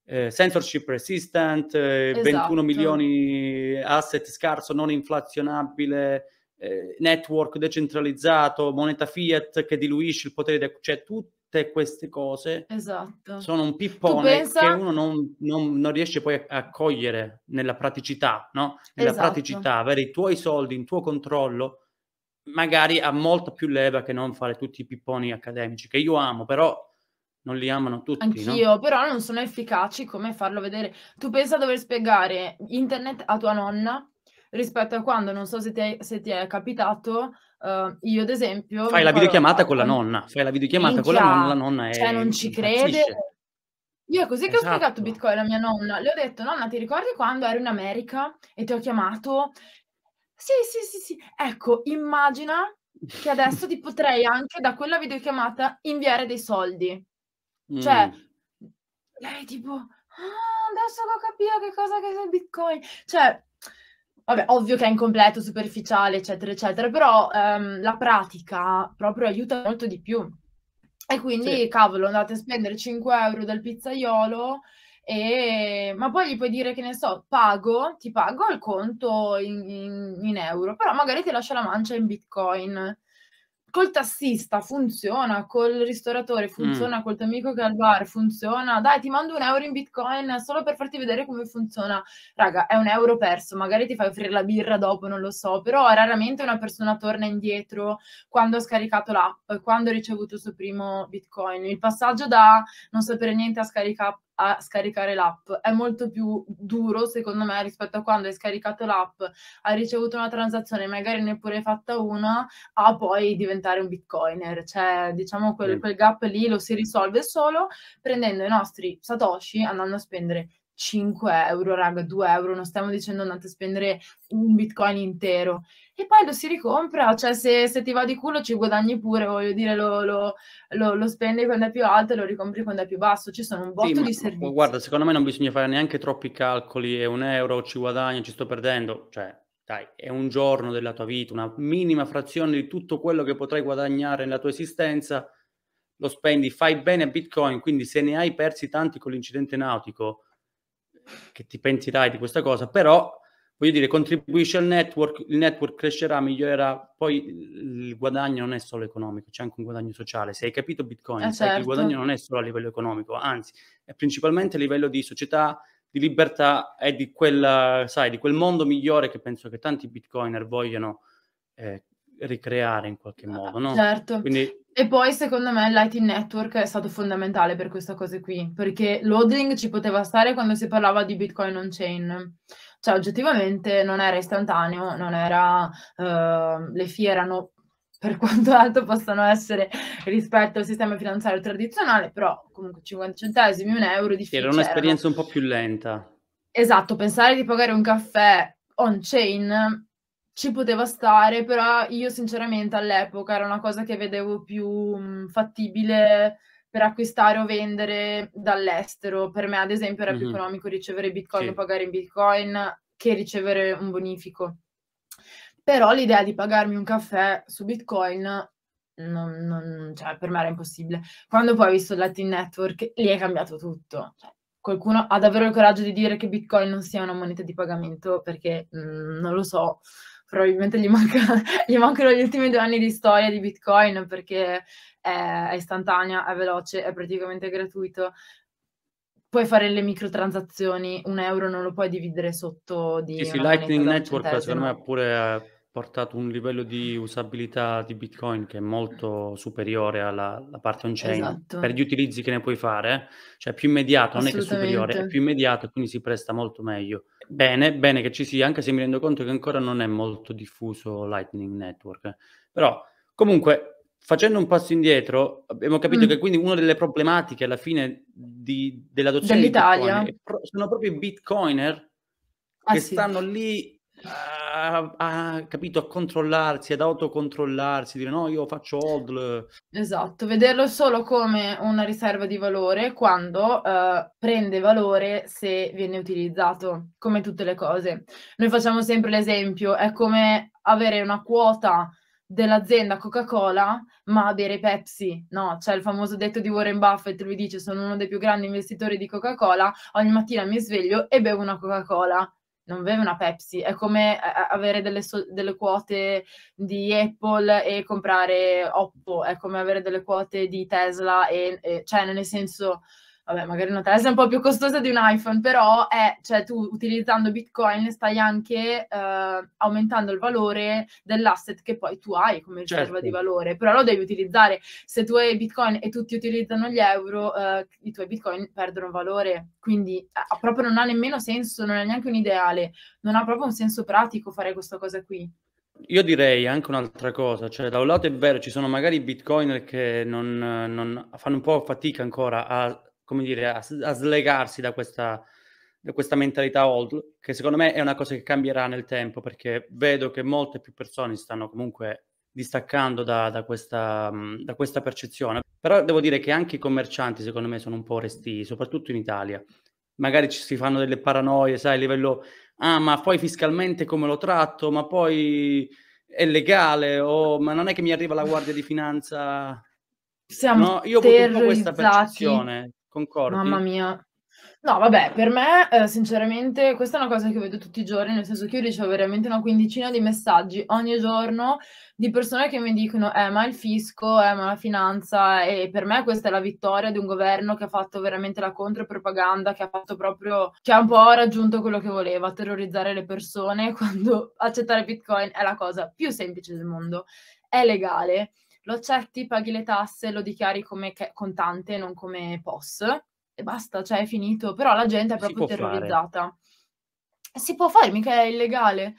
eh, censorship resistant, eh, esatto. 21 milioni asset scarso, non inflazionabile, eh, network decentralizzato, moneta fiat che diluisce il potere, de- cioè tutte queste cose esatto. sono un pippone pensa... che uno non, non, non, riesce poi a, cogliere nella praticità, no? Nella esatto. praticità, avere i tuoi soldi in tuo controllo magari ha molto più leva che non fare tutti i pipponi accademici, che io amo, però non li amano tutti. Anch'io, no? però non sono efficaci come farlo vedere. Tu pensa a dover spiegare internet a tua nonna rispetto a quando, non so se ti è, se ti è capitato, uh, io ad esempio... Fai la videochiamata con la nonna, fai la videochiamata con la nonna, la nonna è... Cioè non ci crede. Io è così esatto. che ho esatto. spiegato Bitcoin a mia nonna. Le ho detto, nonna, ti ricordi quando ero in America e ti ho chiamato? Sì, sì, sì, sì. Ecco, immagina che adesso ti potrei anche da quella videochiamata inviare dei soldi. Cioè, mm. lei tipo, ah, adesso ho capito che cosa che è Bitcoin. Cioè, vabbè, ovvio che è incompleto, superficiale, eccetera, eccetera, però ehm, la pratica proprio aiuta molto di più. E quindi, sì. cavolo, andate a spendere 5 euro dal pizzaiolo e... ma poi gli puoi dire che ne so, pago, ti pago il conto in, in, in euro, però magari ti lascia la mancia in bitcoin col tassista funziona, col ristoratore funziona, mm. col tuo amico che ha il bar funziona, dai ti mando un euro in bitcoin solo per farti vedere come funziona, raga è un euro perso, magari ti fai offrire la birra dopo, non lo so, però raramente una persona torna indietro quando ha scaricato l'app, quando ha ricevuto il suo primo bitcoin, il passaggio da non sapere niente a scaricare a scaricare l'app. È molto più duro, secondo me, rispetto a quando hai scaricato l'app, hai ricevuto una transazione, magari neppure hai fatta una, a poi diventare un bitcoiner. Cioè, diciamo, quel, quel gap lì lo si risolve solo prendendo i nostri satoshi, andando a spendere 5 euro, raga, 2 euro, non stiamo dicendo andate a spendere un bitcoin intero e poi lo si ricompra, cioè se, se ti va di culo ci guadagni pure, voglio dire, lo, lo, lo, lo, spendi quando è più alto e lo ricompri quando è più basso, ci sono un botto sì, di ma, servizi. Guarda, secondo me non bisogna fare neanche troppi calcoli, è un euro, ci guadagno, ci sto perdendo, cioè dai, è un giorno della tua vita, una minima frazione di tutto quello che potrai guadagnare nella tua esistenza, lo spendi, fai bene a Bitcoin, quindi se ne hai persi tanti con l'incidente nautico, che ti pentirai di questa cosa, però voglio dire, contribuisce al network, il network crescerà, migliorerà, poi il guadagno non è solo economico, c'è anche un guadagno sociale. Se hai capito Bitcoin, eh certo. il guadagno non è solo a livello economico, anzi, è principalmente a livello di società, di libertà e di, quella, sai, di quel mondo migliore che penso che tanti Bitcoiner vogliono eh, ricreare in qualche ah, modo, no? Certo. Quindi e poi secondo me Lighting Network è stato fondamentale per questa cosa qui, perché loading ci poteva stare quando si parlava di Bitcoin on-chain. Cioè, oggettivamente non era istantaneo, non era... Uh, le fee erano per [laughs] quanto alto possano essere rispetto al sistema finanziario tradizionale, però comunque 50 centesimi, un euro di fee. Era un'esperienza un po' più lenta. Esatto, pensare di pagare un caffè on-chain ci poteva stare, però io sinceramente all'epoca era una cosa che vedevo più mh, mm, fattibile per acquistare o vendere dall'estero. Per me, ad esempio, era mm-hmm. più economico ricevere bitcoin sì. o pagare in bitcoin che ricevere un bonifico. Però l'idea di pagarmi un caffè su bitcoin non, non, cioè, per me era impossibile. Quando poi ho visto il Latin Network, lì è cambiato tutto. Cioè, qualcuno ha davvero il coraggio di dire che Bitcoin non sia una moneta di pagamento perché mh, mm, non lo so, probabilmente gli, manca, [laughs] gli, mancano gli ultimi due anni di storia di Bitcoin perché è, è istantanea, è veloce, è praticamente gratuito. Puoi fare le microtransazioni, un euro non lo puoi dividere sotto di... Sì, sì, Lightning Network secondo me ha pure portato un livello di usabilità di Bitcoin che è molto superiore alla, alla parte on-chain esatto. per gli utilizzi che ne puoi fare, cioè più immediato, non è che è superiore, è più immediato e quindi si presta molto meglio. Bene, bene che ci sia, anche se mi rendo conto che ancora non è molto diffuso Lightning Network. Però comunque, facendo un passo indietro, abbiamo capito mm. che quindi una delle problematiche alla fine di, dell'adozione dell'Italia Bitcoin, sono proprio i bitcoiner ah, che sì. stanno lì uh, a, capito, a controllarsi, ad autocontrollarsi, dire no, io faccio hodl. Esatto, vederlo solo come una riserva di valore quando eh, prende valore se viene utilizzato, come tutte le cose. Noi facciamo sempre l'esempio, è come avere una quota dell'azienda Coca-Cola, ma bere Pepsi, no? C'è il famoso detto di Warren Buffett, lui dice sono uno dei più grandi investitori di Coca-Cola, ogni mattina mi sveglio e bevo una Coca-Cola non beve una Pepsi, è come eh, avere delle, so- delle, quote di Apple e comprare Oppo, è come avere delle quote di Tesla, e, e cioè nel senso vabbè, magari una Tesla è un po' più costosa di un iPhone, però è, cioè, tu utilizzando Bitcoin stai anche eh, aumentando il valore dell'asset che poi tu hai come riserva di certo. valore, però lo devi utilizzare. Se tu hai Bitcoin e tutti utilizzano gli euro, eh, i tuoi Bitcoin perdono valore, quindi eh, proprio non ha nemmeno senso, non è neanche un ideale, non ha proprio un senso pratico fare questa cosa qui. Io direi anche un'altra cosa, cioè da un lato è vero, ci sono magari bitcoiner che non, non fanno un po' fatica ancora a come dire, a, a slegarsi da questa, da questa mentalità old, che secondo me è una cosa che cambierà nel tempo, perché vedo che molte più persone stanno comunque distaccando da, da, questa, mm, da, questa, percezione. Però devo dire che anche i commercianti, secondo me, sono un po' resti, soprattutto in Italia. Magari ci si fanno delle paranoie, sai, a livello, ah, ma poi fiscalmente come lo tratto, ma poi è legale, o ma non è che mi arriva la guardia di finanza. Siamo no, io ho avuto un po' questa percezione. Concordi? Mamma mia. No, vabbè, per me, eh, sinceramente, questa è una cosa che vedo tutti i giorni, nel senso che io ricevo veramente una quindicina di messaggi ogni giorno di persone che mi dicono, eh, ma il fisco, eh, ma la finanza, e per me questa è la vittoria di un governo che ha fatto veramente la contropropaganda, che ha fatto proprio, che ha un po' raggiunto quello che voleva, terrorizzare le persone, [laughs] quando accettare Bitcoin è la cosa più semplice del mondo, è legale lo accetti, paghi le tasse, lo dichiari come contante, non come POS e basta, cioè è finito. Però la gente è proprio terrorizzata. Fare. Si può fare, mica è illegale.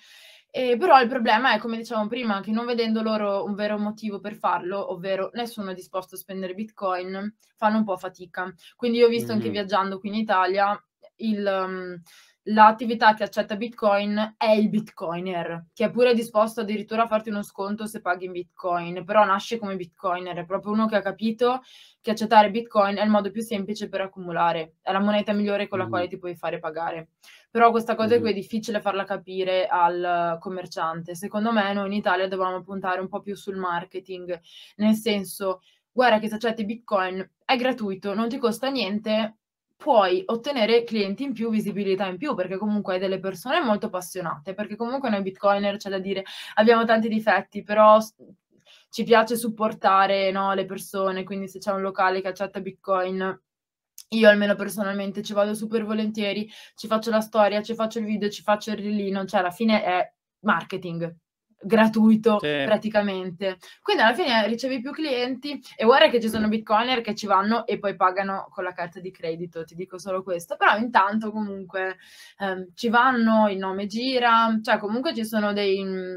E però il problema è, come dicevamo prima, che non vedendo loro un vero motivo per farlo, ovvero nessuno è disposto a spendere bitcoin, fanno un po' fatica. Quindi io ho visto mm. anche viaggiando qui in Italia, il, l'attività che accetta Bitcoin è il Bitcoiner, che è pure disposto addirittura a farti uno sconto se paghi in Bitcoin, però nasce come Bitcoiner, è proprio uno che ha capito che accettare Bitcoin è il modo più semplice per accumulare, è la moneta migliore con la mm. quale ti puoi fare pagare. Però questa cosa mm. qui mm-hmm. è difficile farla capire al commerciante. Secondo me noi in Italia dobbiamo puntare un po' più sul marketing, nel senso, guarda che se accetti Bitcoin è gratuito, non ti costa niente, puoi ottenere clienti in più, visibilità in più, perché comunque hai delle persone molto appassionate, perché comunque noi bitcoiner c'è da dire abbiamo tanti difetti, però ci piace supportare no, le persone, quindi se c'è un locale che accetta bitcoin io almeno personalmente ci vado super volentieri, ci faccio la storia, ci faccio il video, ci faccio il rilino, cioè alla fine è marketing, gratuito sì. praticamente. Quindi alla fine ricevi più clienti e guarda che ci sono bitcoiner che ci vanno e poi pagano con la carta di credito, ti dico solo questo, però intanto comunque ehm, ci vanno, il nome gira, cioè comunque ci sono dei, mm,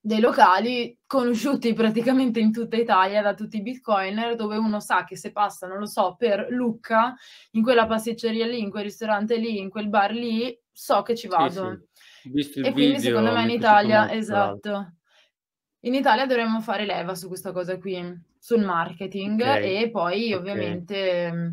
dei locali conosciuti praticamente in tutta Italia da tutti i bitcoiner dove uno sa che se passa, non lo so, per Lucca, in quella pasticceria lì, in quel ristorante lì, in quel bar lì, so che ci vado. Sì, sì. Visto il e quindi video, secondo me in Italia, esatto, in Italia dovremmo fare leva su questa cosa qui, sul marketing okay. e poi okay. ovviamente mm,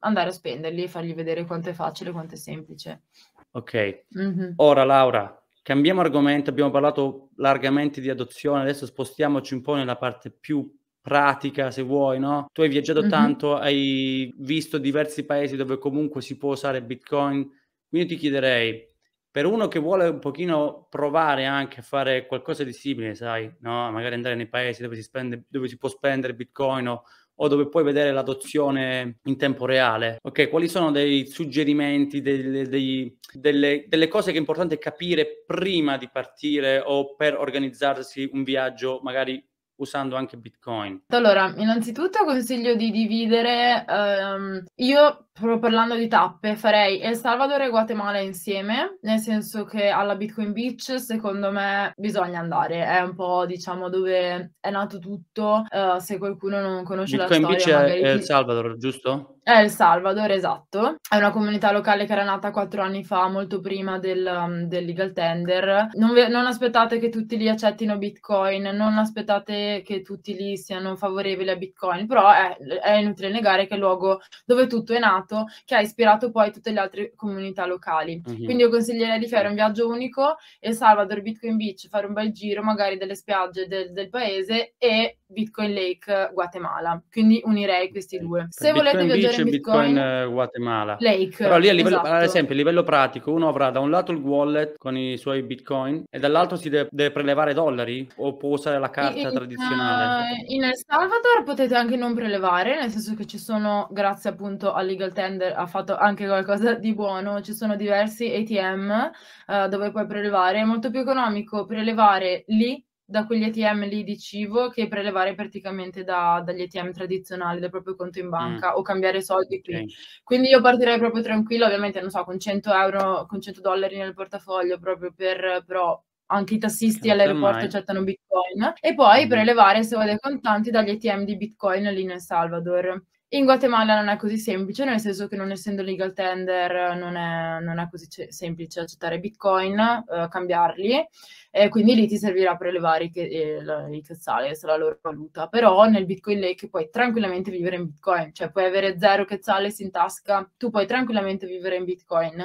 andare a spenderli e fargli vedere quanto è facile, quanto è semplice. Ok, mm-hmm. ora Laura, cambiamo argomento, abbiamo parlato largamente di adozione, adesso spostiamoci un po' nella parte più pratica, se vuoi, no? Tu hai viaggiato mm-hmm. tanto, hai visto diversi paesi dove comunque si può usare Bitcoin, quindi ti chiederei per uno che vuole un pochino provare anche a fare qualcosa di simile, sai, no? magari andare nei paesi dove si, spende, dove si può spendere bitcoin o, o, dove puoi vedere l'adozione in tempo reale. Ok, quali sono dei suggerimenti, dei, dei, delle, delle, cose che è importante capire prima di partire o per organizzarsi un viaggio magari usando anche Bitcoin? Allora, innanzitutto consiglio di dividere, um, io proprio parlando di tappe farei El Salvador e Guatemala insieme, nel senso che alla Bitcoin Beach secondo me bisogna andare, è un po' diciamo dove è nato tutto, uh, se qualcuno non conosce Bitcoin la storia. Bitcoin Beach è El Salvador, giusto? È El Salvador, esatto. È una comunità locale che era nata quattro anni fa, molto prima del, um, del legal tender. Non, ve- non, aspettate che tutti lì accettino Bitcoin, non aspettate che tutti lì siano favorevoli a Bitcoin, però è, è inutile negare che è il luogo dove tutto è nato, che ha ispirato poi tutte le altre comunità locali. Mm-hmm. Quindi io consiglierei di fare un viaggio unico, El Salvador, Bitcoin Beach, fare un bel giro magari delle spiagge del, del paese e Bitcoin Lake Guatemala. Quindi unirei questi due. Se Bitcoin volete viaggiare Bitcoin, Bitcoin eh, Guatemala. Lake, Però lì, esatto. livello, esatto. ad esempio, a livello pratico, uno avrà da un lato il wallet con i suoi Bitcoin e dall'altro si deve, deve prelevare dollari o può usare la carta in, eh, tradizionale? Uh, in El Salvador potete anche non prelevare, nel senso che ci sono, grazie appunto a Legal Tender, ha fatto anche qualcosa di buono, ci sono diversi ATM uh, eh, dove puoi prelevare, è molto più economico prelevare lì da quegli ATM lì di cibo che prelevare praticamente da, dagli ATM tradizionali, dal proprio conto in banca mm. o cambiare soldi okay. Quindi io partirei proprio tranquillo, ovviamente non so, con 100 euro, con 100 dollari nel portafoglio proprio per però anche i tassisti Can't all'aeroporto accettano bitcoin e poi mm. prelevare se vuole contanti dagli ATM di bitcoin lì nel Salvador. In Guatemala non è così semplice, nel senso che non essendo legal tender eh, non è, non è così ce- semplice accettare bitcoin, eh, cambiarli, eh, quindi lì ti servirà per i, eh, i quetzales, la loro valuta. Però nel bitcoin lake puoi tranquillamente vivere in bitcoin, cioè puoi avere zero quetzales in tasca, tu puoi tranquillamente vivere in bitcoin.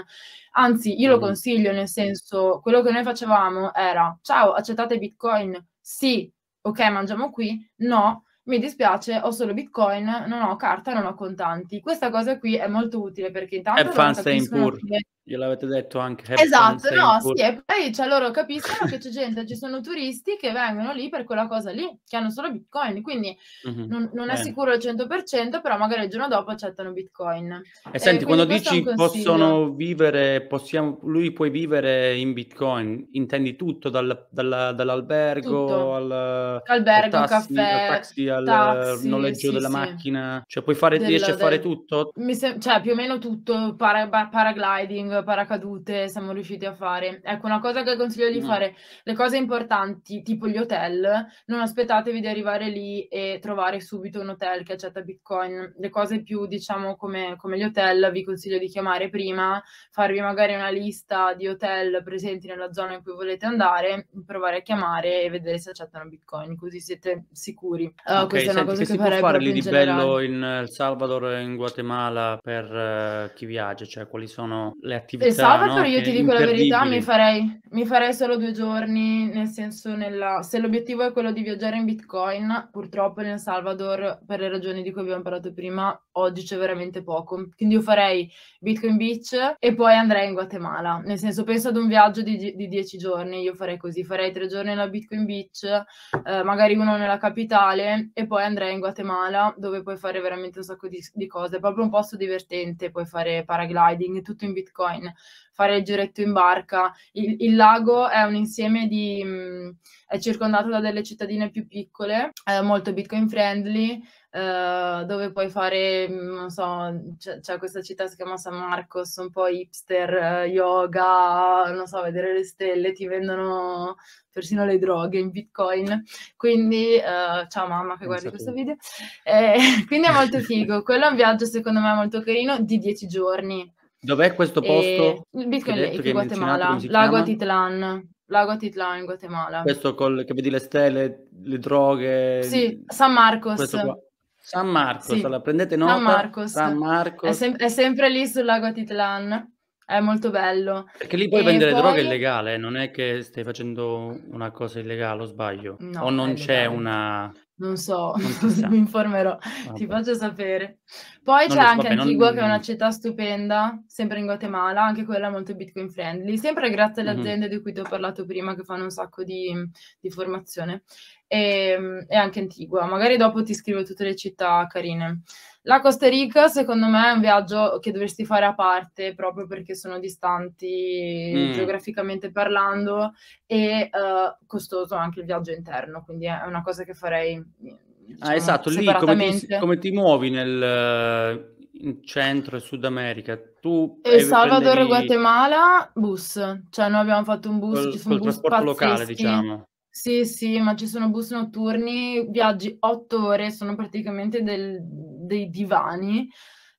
Anzi, io lo mm. consiglio, nel senso, quello che noi facevamo era, ciao, accettate bitcoin? Sì, ok, mangiamo qui? No, mi dispiace, ho solo bitcoin, non ho carta, non ho contanti. Questa cosa qui è molto utile perché intanto... È fan staying pur. Che Gliel'avete detto anche. Esatto, no, sì, e poi cioè, loro capiscono che c'è gente, ci sono turisti che vengono lì per quella cosa lì, che hanno solo bitcoin, quindi mm-hmm, non, non è sicuro al 100%, però magari il giorno dopo accettano bitcoin. E eh, senti, quando dici possono vivere, possiamo, lui puoi vivere in bitcoin, intendi tutto, dal, dalla, dall'albergo tutto. al Albergo, al tassi, caffè, al taxi, al taxi, noleggio sì, della sì. macchina, cioè puoi fare, del, riesci del... a fare tutto? Se... cioè più o meno tutto, para, paragliding paracadute, siamo riusciti a fare. Ecco, una cosa che consiglio di no. Mm. fare, le cose importanti, tipo gli hotel, non aspettatevi di arrivare lì e trovare subito un hotel che accetta Bitcoin. Le cose più, diciamo, come, come gli hotel, vi consiglio di chiamare prima, farvi magari una lista di hotel presenti nella zona in cui volete andare, provare a chiamare e vedere se accettano Bitcoin, così siete sicuri. Uh, okay, questa senti, è una cosa che, che farei fare lì di generale. bello in El Salvador e in Guatemala per uh, chi viaggia, cioè quali sono le attività attività. Il Salvatore, no? io ti dico la verità, mi farei, mi farei, solo due giorni, nel senso, nella, se l'obiettivo è quello di viaggiare in Bitcoin, purtroppo nel Salvador, per le ragioni di cui abbiamo parlato prima, oggi c'è veramente poco. Quindi io farei Bitcoin Beach e poi andrei in Guatemala. Nel senso, penso ad un viaggio di, di dieci giorni, io farei così, farei tre giorni alla Bitcoin Beach, eh, magari uno nella capitale e poi andrei in Guatemala, dove puoi fare veramente un sacco di, di cose. È proprio un posto divertente, puoi fare paragliding, tutto in Bitcoin online, fare il giretto in barca. Il, il lago è un insieme di... Mh, mm, è circondato da delle cittadine più piccole, eh, molto bitcoin friendly, Uh, dove puoi fare, mm, non so, c'è, c'è, questa città si chiama San Marcos, un po' hipster, eh, yoga, non so, vedere le stelle, ti vendono persino le droghe in bitcoin. Quindi, uh, ciao mamma che non guardi questo video. Eh, [laughs] quindi è molto figo. Quello è un viaggio secondo me molto carino di 10 giorni. Dov'è questo eh, posto? il Bitcoin Lake, che Guatemala, Lago Atitlan. Lago Atitlan in Guatemala. Questo col, che vedi le stelle, le droghe. Sì, San Marcos. San Marcos, sì. allora prendete nota. San Marcos. San Marcos. È, sem- è, sempre lì sul lago Atitlan. È molto bello. Perché lì puoi vendere poi... droga illegale, non è che stai facendo una cosa illegale, o sbaglio. No, o non c'è una... Non so, non [laughs] mi informerò, Vabbè. ti faccio sapere. Poi non c'è so, anche vabbè, Antigua, non... che è una mm. città stupenda, sempre in Guatemala, anche quella molto Bitcoin friendly, sempre grazie alle mm-hmm. aziende di cui ti ho parlato prima, che fanno un sacco di, di formazione, e, ehm, e, anche Antigua. Magari dopo ti scrivo tutte le città carine. La Costa Rica, secondo me, è un viaggio che dovresti fare a parte proprio perché sono distanti mm. geograficamente parlando e uh, costoso anche il viaggio interno, quindi è una cosa che farei. Ah, diciamo, ah, esatto, lì come ti, come ti muovi nel eh, centro e sud America? Tu El Salvador e prendevi... Guatemala, bus, cioè noi abbiamo fatto un bus, col, ci sono bus trasporto pazzeschi. locale, diciamo. Sì, sì, ma ci sono bus notturni, viaggi 8 ore, sono praticamente del dei divani. Mh-mh.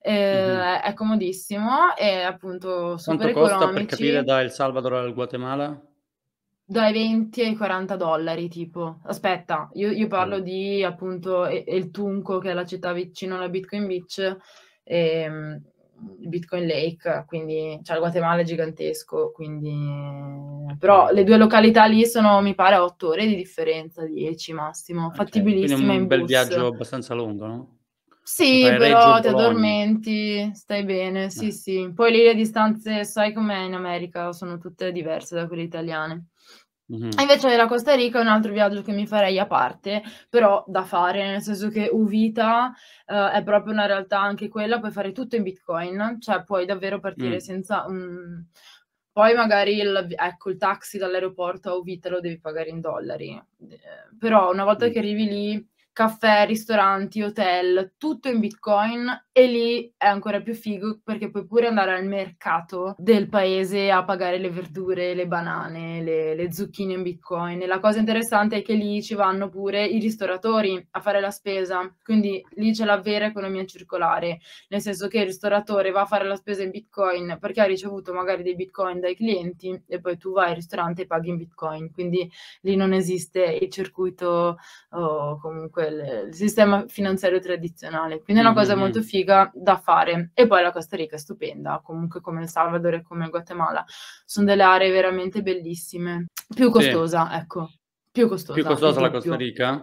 Ehm, è comodissimo e appunto super Quanto costa per capire da El Salvador al Guatemala? Dai 20 ai 40 dollari tipo. Aspetta, io io parlo di appunto E El Tunco, che è la città vicino alla Bitcoin Beach, e, ehm, il Bitcoin Lake, quindi c'è il Guatemala gigantesco, quindi... però le due località lì sono mi pare otto ore di differenza, dieci massimo, fattibilissime okay, è un bel viaggio abbastanza lungo, no? Sì, cioè, però ti Bologna. addormenti, stai bene, sì, eh. sì. Poi lì le distanze, sai com'è in America, sono tutte diverse da quelle italiane. Mm-hmm. Invece la Costa Rica è un altro viaggio che mi farei a parte, però da fare, nel senso che Uvita uh, eh, è proprio una realtà anche quella, puoi fare tutto in Bitcoin, cioè puoi davvero partire mm. senza... Um... Poi magari il, ecco, il taxi dall'aeroporto a Uvita lo devi pagare in dollari, eh, però una volta mm. che arrivi lì, caffè, ristoranti, hotel, tutto in Bitcoin e lì è ancora più figo perché puoi pure andare al mercato del paese a pagare le verdure, le banane, le, le zucchine in bitcoin. E la cosa interessante è che lì ci vanno pure i ristoratori a fare la spesa. Quindi lì c'è la vera economia circolare, nel senso che il ristoratore va a fare la spesa in bitcoin perché ha ricevuto magari dei bitcoin dai clienti e poi tu vai al ristorante e paghi in bitcoin. Quindi lì non esiste il circuito o oh, comunque il, il sistema finanziario tradizionale. Quindi è una cosa mm-hmm. molto figa sfiga da fare. E poi la Costa Rica è stupenda, comunque come il Salvador e come il Guatemala. Sono delle aree veramente bellissime. Più costosa, sì. ecco. Più costosa. Più costosa la Costa Rica?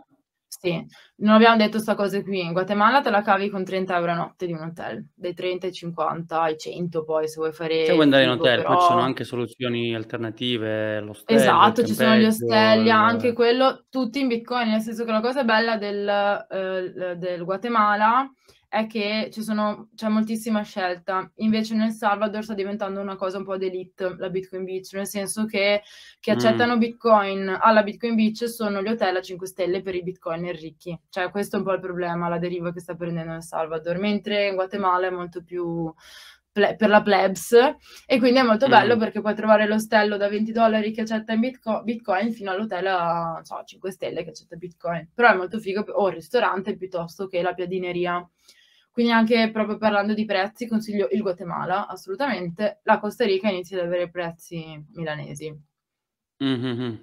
Sì, non abbiamo detto questa cosa qui. In Guatemala te la cavi con 30 euro a notte di un hotel, dai 30 ai 50 ai 100 poi se vuoi fare... Se vuoi andare in hotel, però... poi ci sono anche soluzioni alternative, l'ostello, Esatto, ci sono gli ostelli, il... anche quello, tutti in bitcoin, nel senso che la cosa bella del, eh, del Guatemala è che ci sono, c'è moltissima scelta. Invece nel Salvador sta diventando una cosa un po' d'elite la Bitcoin Beach, nel senso che chi mm. accettano mm. Bitcoin alla Bitcoin Beach sono gli hotel a 5 stelle per i Bitcoin ricchi. Cioè questo è un po' il problema, la deriva che sta prendendo nel Salvador, mentre in Guatemala è molto più ple- per la plebs e quindi è molto mm. bello perché puoi trovare l'ostello da 20 dollari che accetta in bitco- bitcoin fino all'hotel a so, 5 stelle che accetta bitcoin però è molto figo o il ristorante piuttosto che la piadineria quindi anche proprio parlando di prezzi, consiglio il Guatemala, assolutamente. La Costa Rica inizia ad avere prezzi milanesi. Mm-hmm.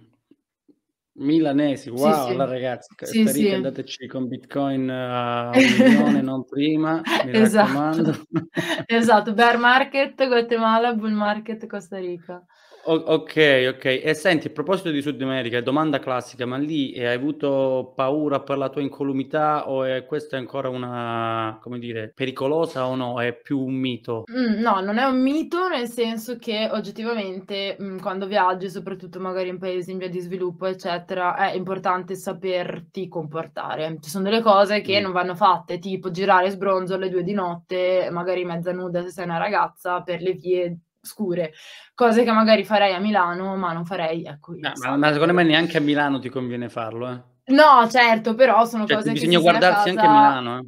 Milanesi, wow, sì, sì. allora ragazzi, Costa sì, Rica, andateci con Bitcoin a un [laughs] milione, non prima, esatto. [laughs] esatto, bear market Guatemala, bull market Costa Rica ok, ok. E senti, a proposito di Sud America, domanda classica, ma lì eh, hai avuto paura per la tua incolumità o è questa è ancora una, come dire, pericolosa o no? È più un mito? Mm, no, non è un mito nel senso che oggettivamente mh, mm, quando viaggi, soprattutto magari in paesi in via di sviluppo, eccetera, è importante saperti comportare. Ci sono delle cose che mm. non vanno fatte, tipo girare sbronzo alle due di notte, magari mezza nuda se sei una ragazza, per le vie scure, cose che magari farei a Milano, ma non farei ecco, eh, no, ma, ma, secondo me neanche a Milano ti conviene farlo, eh. No, certo, però sono cioè, cose che bisogna guardarsi casa... anche a Milano, eh.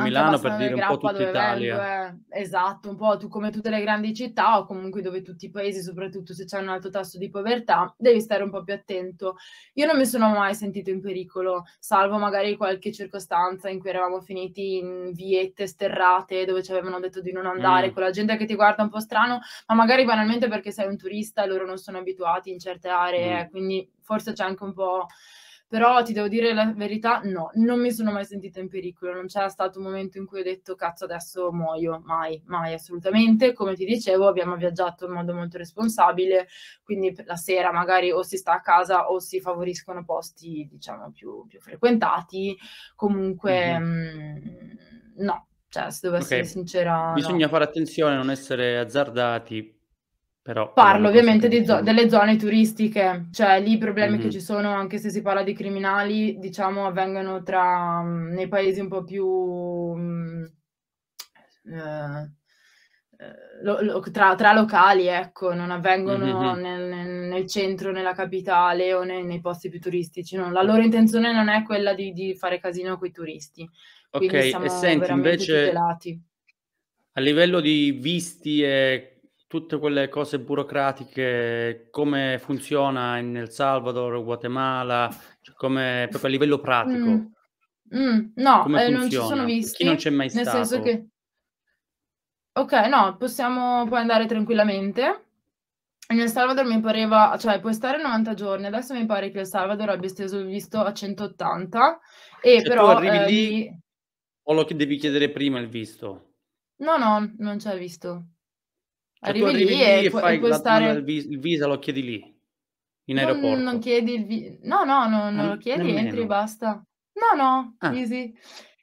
Milano per dire un po' tutta Italia. Vengo, eh. Esatto, un po' tu, come tutte le grandi città o comunque dove tutti i paesi, soprattutto se c'è un alto tasso di povertà, devi stare un po' più attento. Io non mi sono mai sentito in pericolo, salvo magari qualche circostanza in cui eravamo finiti in viette sterrate dove ci avevano detto di non andare, mm. con la gente che ti guarda un po' strano, ma magari banalmente perché sei un turista e loro non sono abituati in certe aree, mm. quindi forse c'è anche un po' però ti devo dire la verità, no, non mi sono mai sentita in pericolo, non c'era stato un momento in cui ho detto cazzo adesso muoio, mai, mai assolutamente, come ti dicevo abbiamo viaggiato in modo molto responsabile, quindi la sera magari o si sta a casa o si favoriscono posti diciamo più, più frequentati, comunque mm-hmm. Mm, mh, no, cioè se devo okay. essere sincera... Bisogna no. fare attenzione a non essere azzardati però Parlo ovviamente zo- delle zone turistiche, cioè lì i problemi mm-hmm. che ci sono, anche se si parla di criminali, diciamo avvengono tra, um, nei paesi un po' più... Um, eh, lo, lo, tra, tra, locali, ecco, non avvengono mm-hmm. nel, nel, nel, centro, nella capitale o nei, nei posti più turistici. No? La loro intenzione non è quella di, di fare casino con i turisti. Ok, e senti, invece... Tutelati. A livello di visti e tutte quelle cose burocratiche, come funziona in El Salvador, Guatemala, cioè come proprio a livello pratico. Mm. Mm. no, eh, non ci sono visti. Chi non c'è mai nel stato. Senso che... Ok, no, possiamo poi andare tranquillamente. Nel Salvador mi pareva, cioè puoi stare 90 giorni, adesso mi pare che il Salvador abbia esteso il visto a 180 e cioè, però... tu arrivi eh, lì li... o lo devi chiedere prima il visto? No, no, non c'è visto cioè, arrivi lì, e, lì e pu- fai puoi stare... il, vis- il visa lo chiedi lì, in aeroporto. Non, non chiedi il visa, no, no, no non, non lo chiedi, nemmeno. entri e basta. No, no, ah. easy.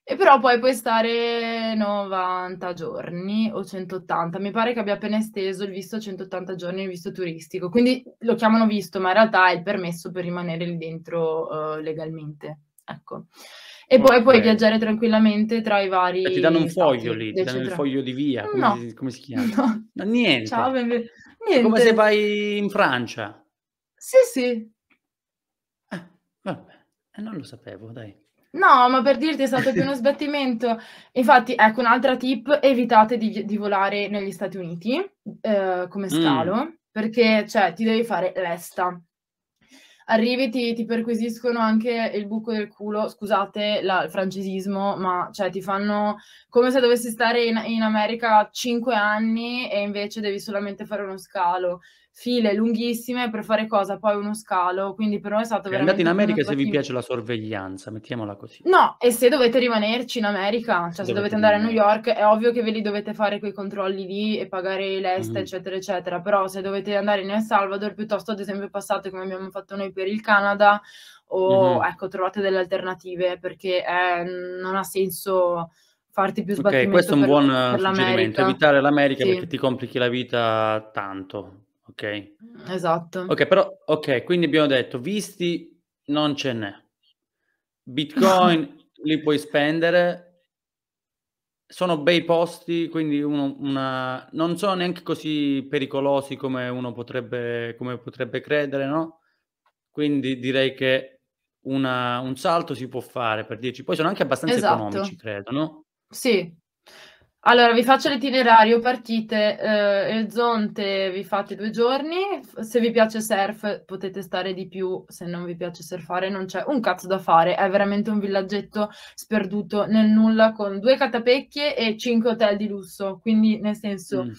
E però poi puoi stare 90 giorni o 180. Mi pare che abbia appena esteso il visto 180 giorni, il visto turistico. Quindi lo chiamano visto, ma in realtà è il permesso per rimanere lì dentro uh, legalmente. Ecco. E okay. poi puoi viaggiare tranquillamente tra i vari. E ti danno un foglio lì, ti danno il foglio di via. Come, no. si, come si chiama? [laughs] No. no niente. Ciao, benvenuto. Niente. come se vai in Francia. Sì, sì. Eh, vabbè, eh, non lo sapevo, dai. No, ma per dirti è stato più uno [laughs] sbattimento. Infatti, ecco un'altra tip: evitate di, di volare negli Stati Uniti eh, come mm. scalo, mm. perché cioè, ti devi fare l'esta arrivi ti, ti, perquisiscono anche il buco del culo, scusate la, il francesismo, ma cioè ti fanno come se dovessi stare in, in America 5 anni e invece devi solamente fare uno scalo file lunghissime per fare cosa? Poi uno scalo, quindi per noi è stato okay, veramente... Andate in America se vi piace la sorveglianza, mettiamola così. No, e se dovete rimanerci in America, cioè se, se dovete, andare a New York, è ovvio che ve li dovete fare quei controlli lì e pagare l'est, mm. Mm-hmm. eccetera, eccetera, però se dovete andare in El Salvador, piuttosto ad esempio passate come abbiamo fatto noi per il Canada, o mm ecco, trovate delle alternative, perché eh, non ha senso farti più sbattimento Ok, questo è un buon per, per suggerimento, evitare l'America sì. perché ti complichi la vita tanto ok? Esatto. Ok, però, ok, quindi abbiamo detto, visti non ce n'è. Bitcoin [laughs] li puoi spendere, sono bei posti, quindi uno, una... non sono neanche così pericolosi come uno potrebbe, come potrebbe credere, no? Quindi direi che una, un salto si può fare per dirci. Poi sono anche abbastanza esatto. economici, credo, no? Sì, allora, vi faccio l'itinerario, partite eh, il Zonte, vi fate due giorni, se vi piace surf potete stare di più, se non vi piace surfare non c'è un cazzo da fare, è veramente un villaggetto sperduto nel nulla con due catapecchie e cinque hotel di lusso, quindi nel senso... Mm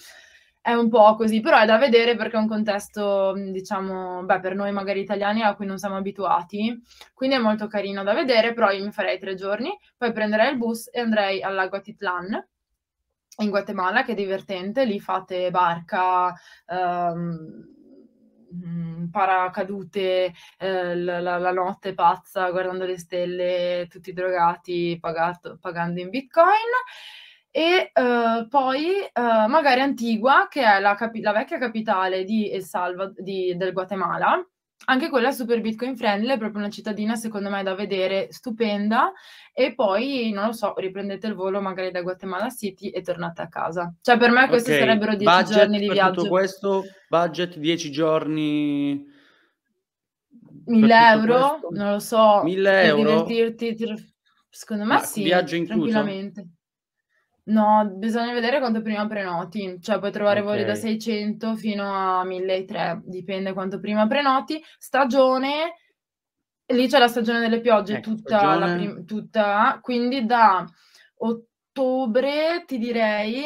è un po' così, però è da vedere perché è un contesto, mm, diciamo, beh, per noi magari italiani a cui non siamo abituati, quindi è molto carino da vedere, però io mi farei tre giorni, poi prenderei il bus e andrei al lago Atitlan, in Guatemala che è divertente, lì fate barca, ehm, mm, paracadute eh, la, la, notte pazza guardando le stelle, tutti drogati, pagato, pagando in bitcoin. E eh, poi eh, magari Antigua, che è la, capi- la vecchia capitale di El Salvador, del Guatemala, anche quella super Bitcoin friendly è proprio una cittadina, secondo me, da vedere, stupenda. E poi, non lo so, riprendete il volo magari da Guatemala City e tornate a casa. Cioè, per me questi okay. sarebbero 10 budget giorni di viaggio. Tutto questo, budget 10 giorni. 1000 euro, questo. non lo so. 1000 euro. Divertirti, secondo me Ma, sì. Viaggio incluso. No, bisogna vedere quanto prima prenoti, cioè puoi trovare voli da 600 fino a 1.300, dipende quanto prima prenoti. Stagione, lì c'è la stagione delle piogge Ecco, tutta, la prim- tutta, quindi da ottobre ti direi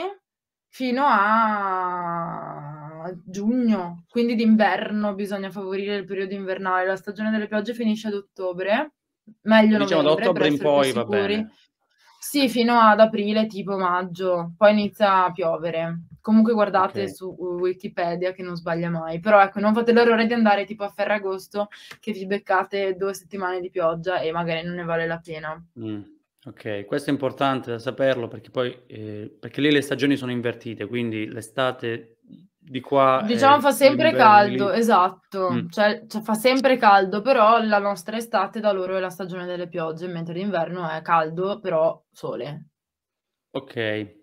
fino a giugno, quindi d'inverno bisogna favorire il periodo invernale. La stagione delle piogge finisce ad ottobre, meglio Diciamo da novembre per ottobre in poi va bene. Sì, fino ad aprile, tipo maggio, poi inizia a piovere. Comunque guardate Okay. su uh, Wikipedia che non sbaglia mai, però ecco, non fate l'errore di andare tipo a Ferragosto che vi beccate due settimane di pioggia e magari non ne vale la pena. Mh, mm, okay, questo è importante da saperlo perché poi ehm, perché lì le stagioni sono invertite, quindi l'estate di qua. Diciamo eh, fa sempre caldo, esatto, mm. cioè, cioè, fa sempre caldo, però la nostra estate da loro è la stagione delle piogge, mentre l'inverno è caldo, però sole. Ok,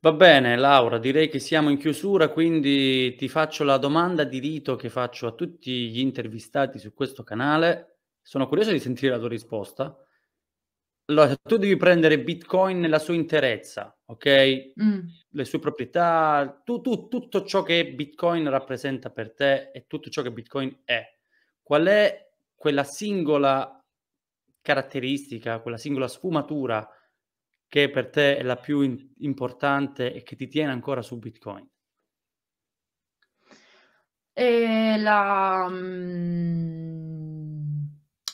va bene Laura, direi che siamo in chiusura, quindi ti faccio la domanda di rito che faccio a tutti gli intervistati su questo canale. Sono curioso di sentire la tua risposta. Allora, tu devi prendere Bitcoin nella sua interezza, ok? Mm le sue proprietà, tu, tu, tutto ciò che Bitcoin rappresenta per te e tutto ciò che Bitcoin è. Qual è quella singola caratteristica, quella singola sfumatura che per te è la più in- importante e che ti tiene ancora su Bitcoin? E la um,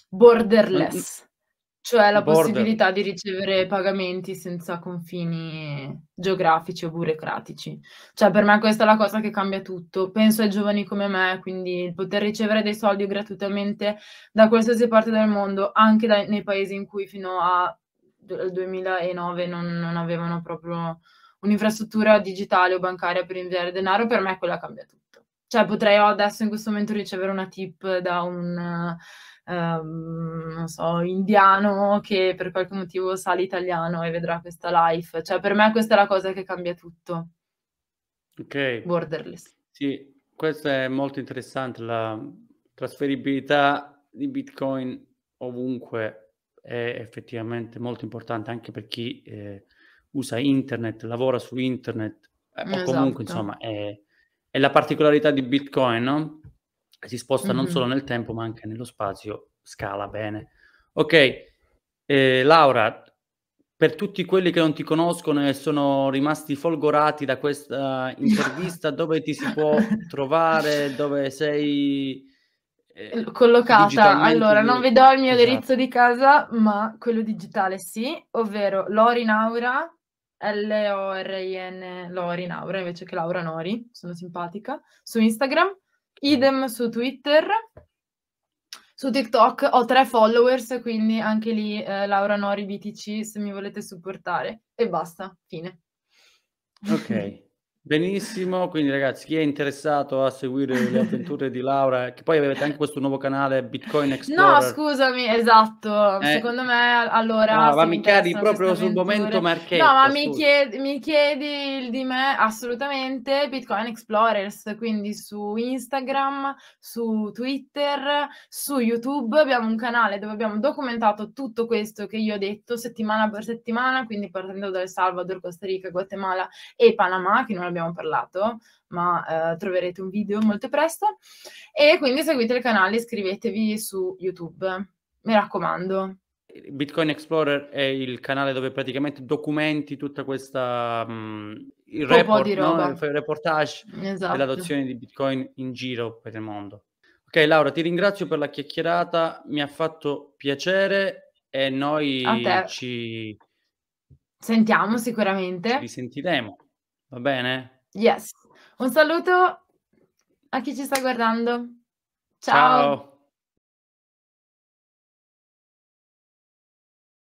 borderless. Cioè la border. possibilità di ricevere pagamenti senza confini geografici o burocratici. Cioè per me questa è la cosa che cambia tutto. Penso ai giovani come me, quindi il poter ricevere dei soldi gratuitamente da qualsiasi parte del mondo, anche dai, nei paesi in cui fino al 2009 non, non avevano proprio un'infrastruttura digitale o bancaria per inviare denaro, per me quella cambia tutto. Cioè potrei adesso in questo momento ricevere una tip da un um, non so, indiano che per qualche motivo sa l'italiano e vedrà questa live. Cioè, per me questa è la cosa che cambia tutto. Ok. Borderless. Sì, questo è molto interessante, la trasferibilità di Bitcoin ovunque è effettivamente molto importante anche per chi eh, usa internet, lavora su internet, eh, o comunque esatto. insomma è, è la particolarità di Bitcoin, no? si sposta mm-hmm. non solo nel tempo ma anche nello spazio, scala bene. Ok, eh, Laura, per tutti quelli che non ti conoscono e sono rimasti folgorati da questa [laughs] intervista, dove ti si può [laughs] trovare, dove sei eh, collocata? Allora, non vi do il mio indirizzo esatto. di casa, ma quello digitale sì, ovvero Lorinaura, L-O-R-I-N, Lorinaura invece che Laura Nori, sono simpatica, su Instagram Idem su Twitter. Su TikTok ho tre followers, quindi anche lì eh, Laura Nori BTC se mi volete supportare. E basta, fine. Ok. [laughs] Benissimo, quindi ragazzi, chi è interessato a seguire le avventure di Laura, che poi avete anche questo nuovo canale Bitcoin Explorer. No, scusami, esatto, eh. secondo me allora... No, ma mi chiedi proprio sul momento marchetto. No, ma mi chiedi, mi chiedi, di me assolutamente Bitcoin Explorers, quindi su Instagram, su Twitter, su YouTube abbiamo un canale dove abbiamo documentato tutto questo che io ho detto settimana per settimana, quindi partendo dal Salvador, Costa Rica, Guatemala e Panama, che non abbiamo abbiamo parlato, ma eh, troverete un video molto presto. E quindi seguite il canale, iscrivetevi su YouTube, mi raccomando. Bitcoin Explorer è il canale dove praticamente documenti tutta questa mh, mm, il report, no? il reportage esatto. dell'adozione di Bitcoin in giro per il mondo. Ok Laura, ti ringrazio per la chiacchierata, mi ha fatto piacere e noi ci sentiamo sicuramente. Ci risentiremo. Va bene? Yes. Un saluto a chi ci sta guardando. Ciao. Ciao.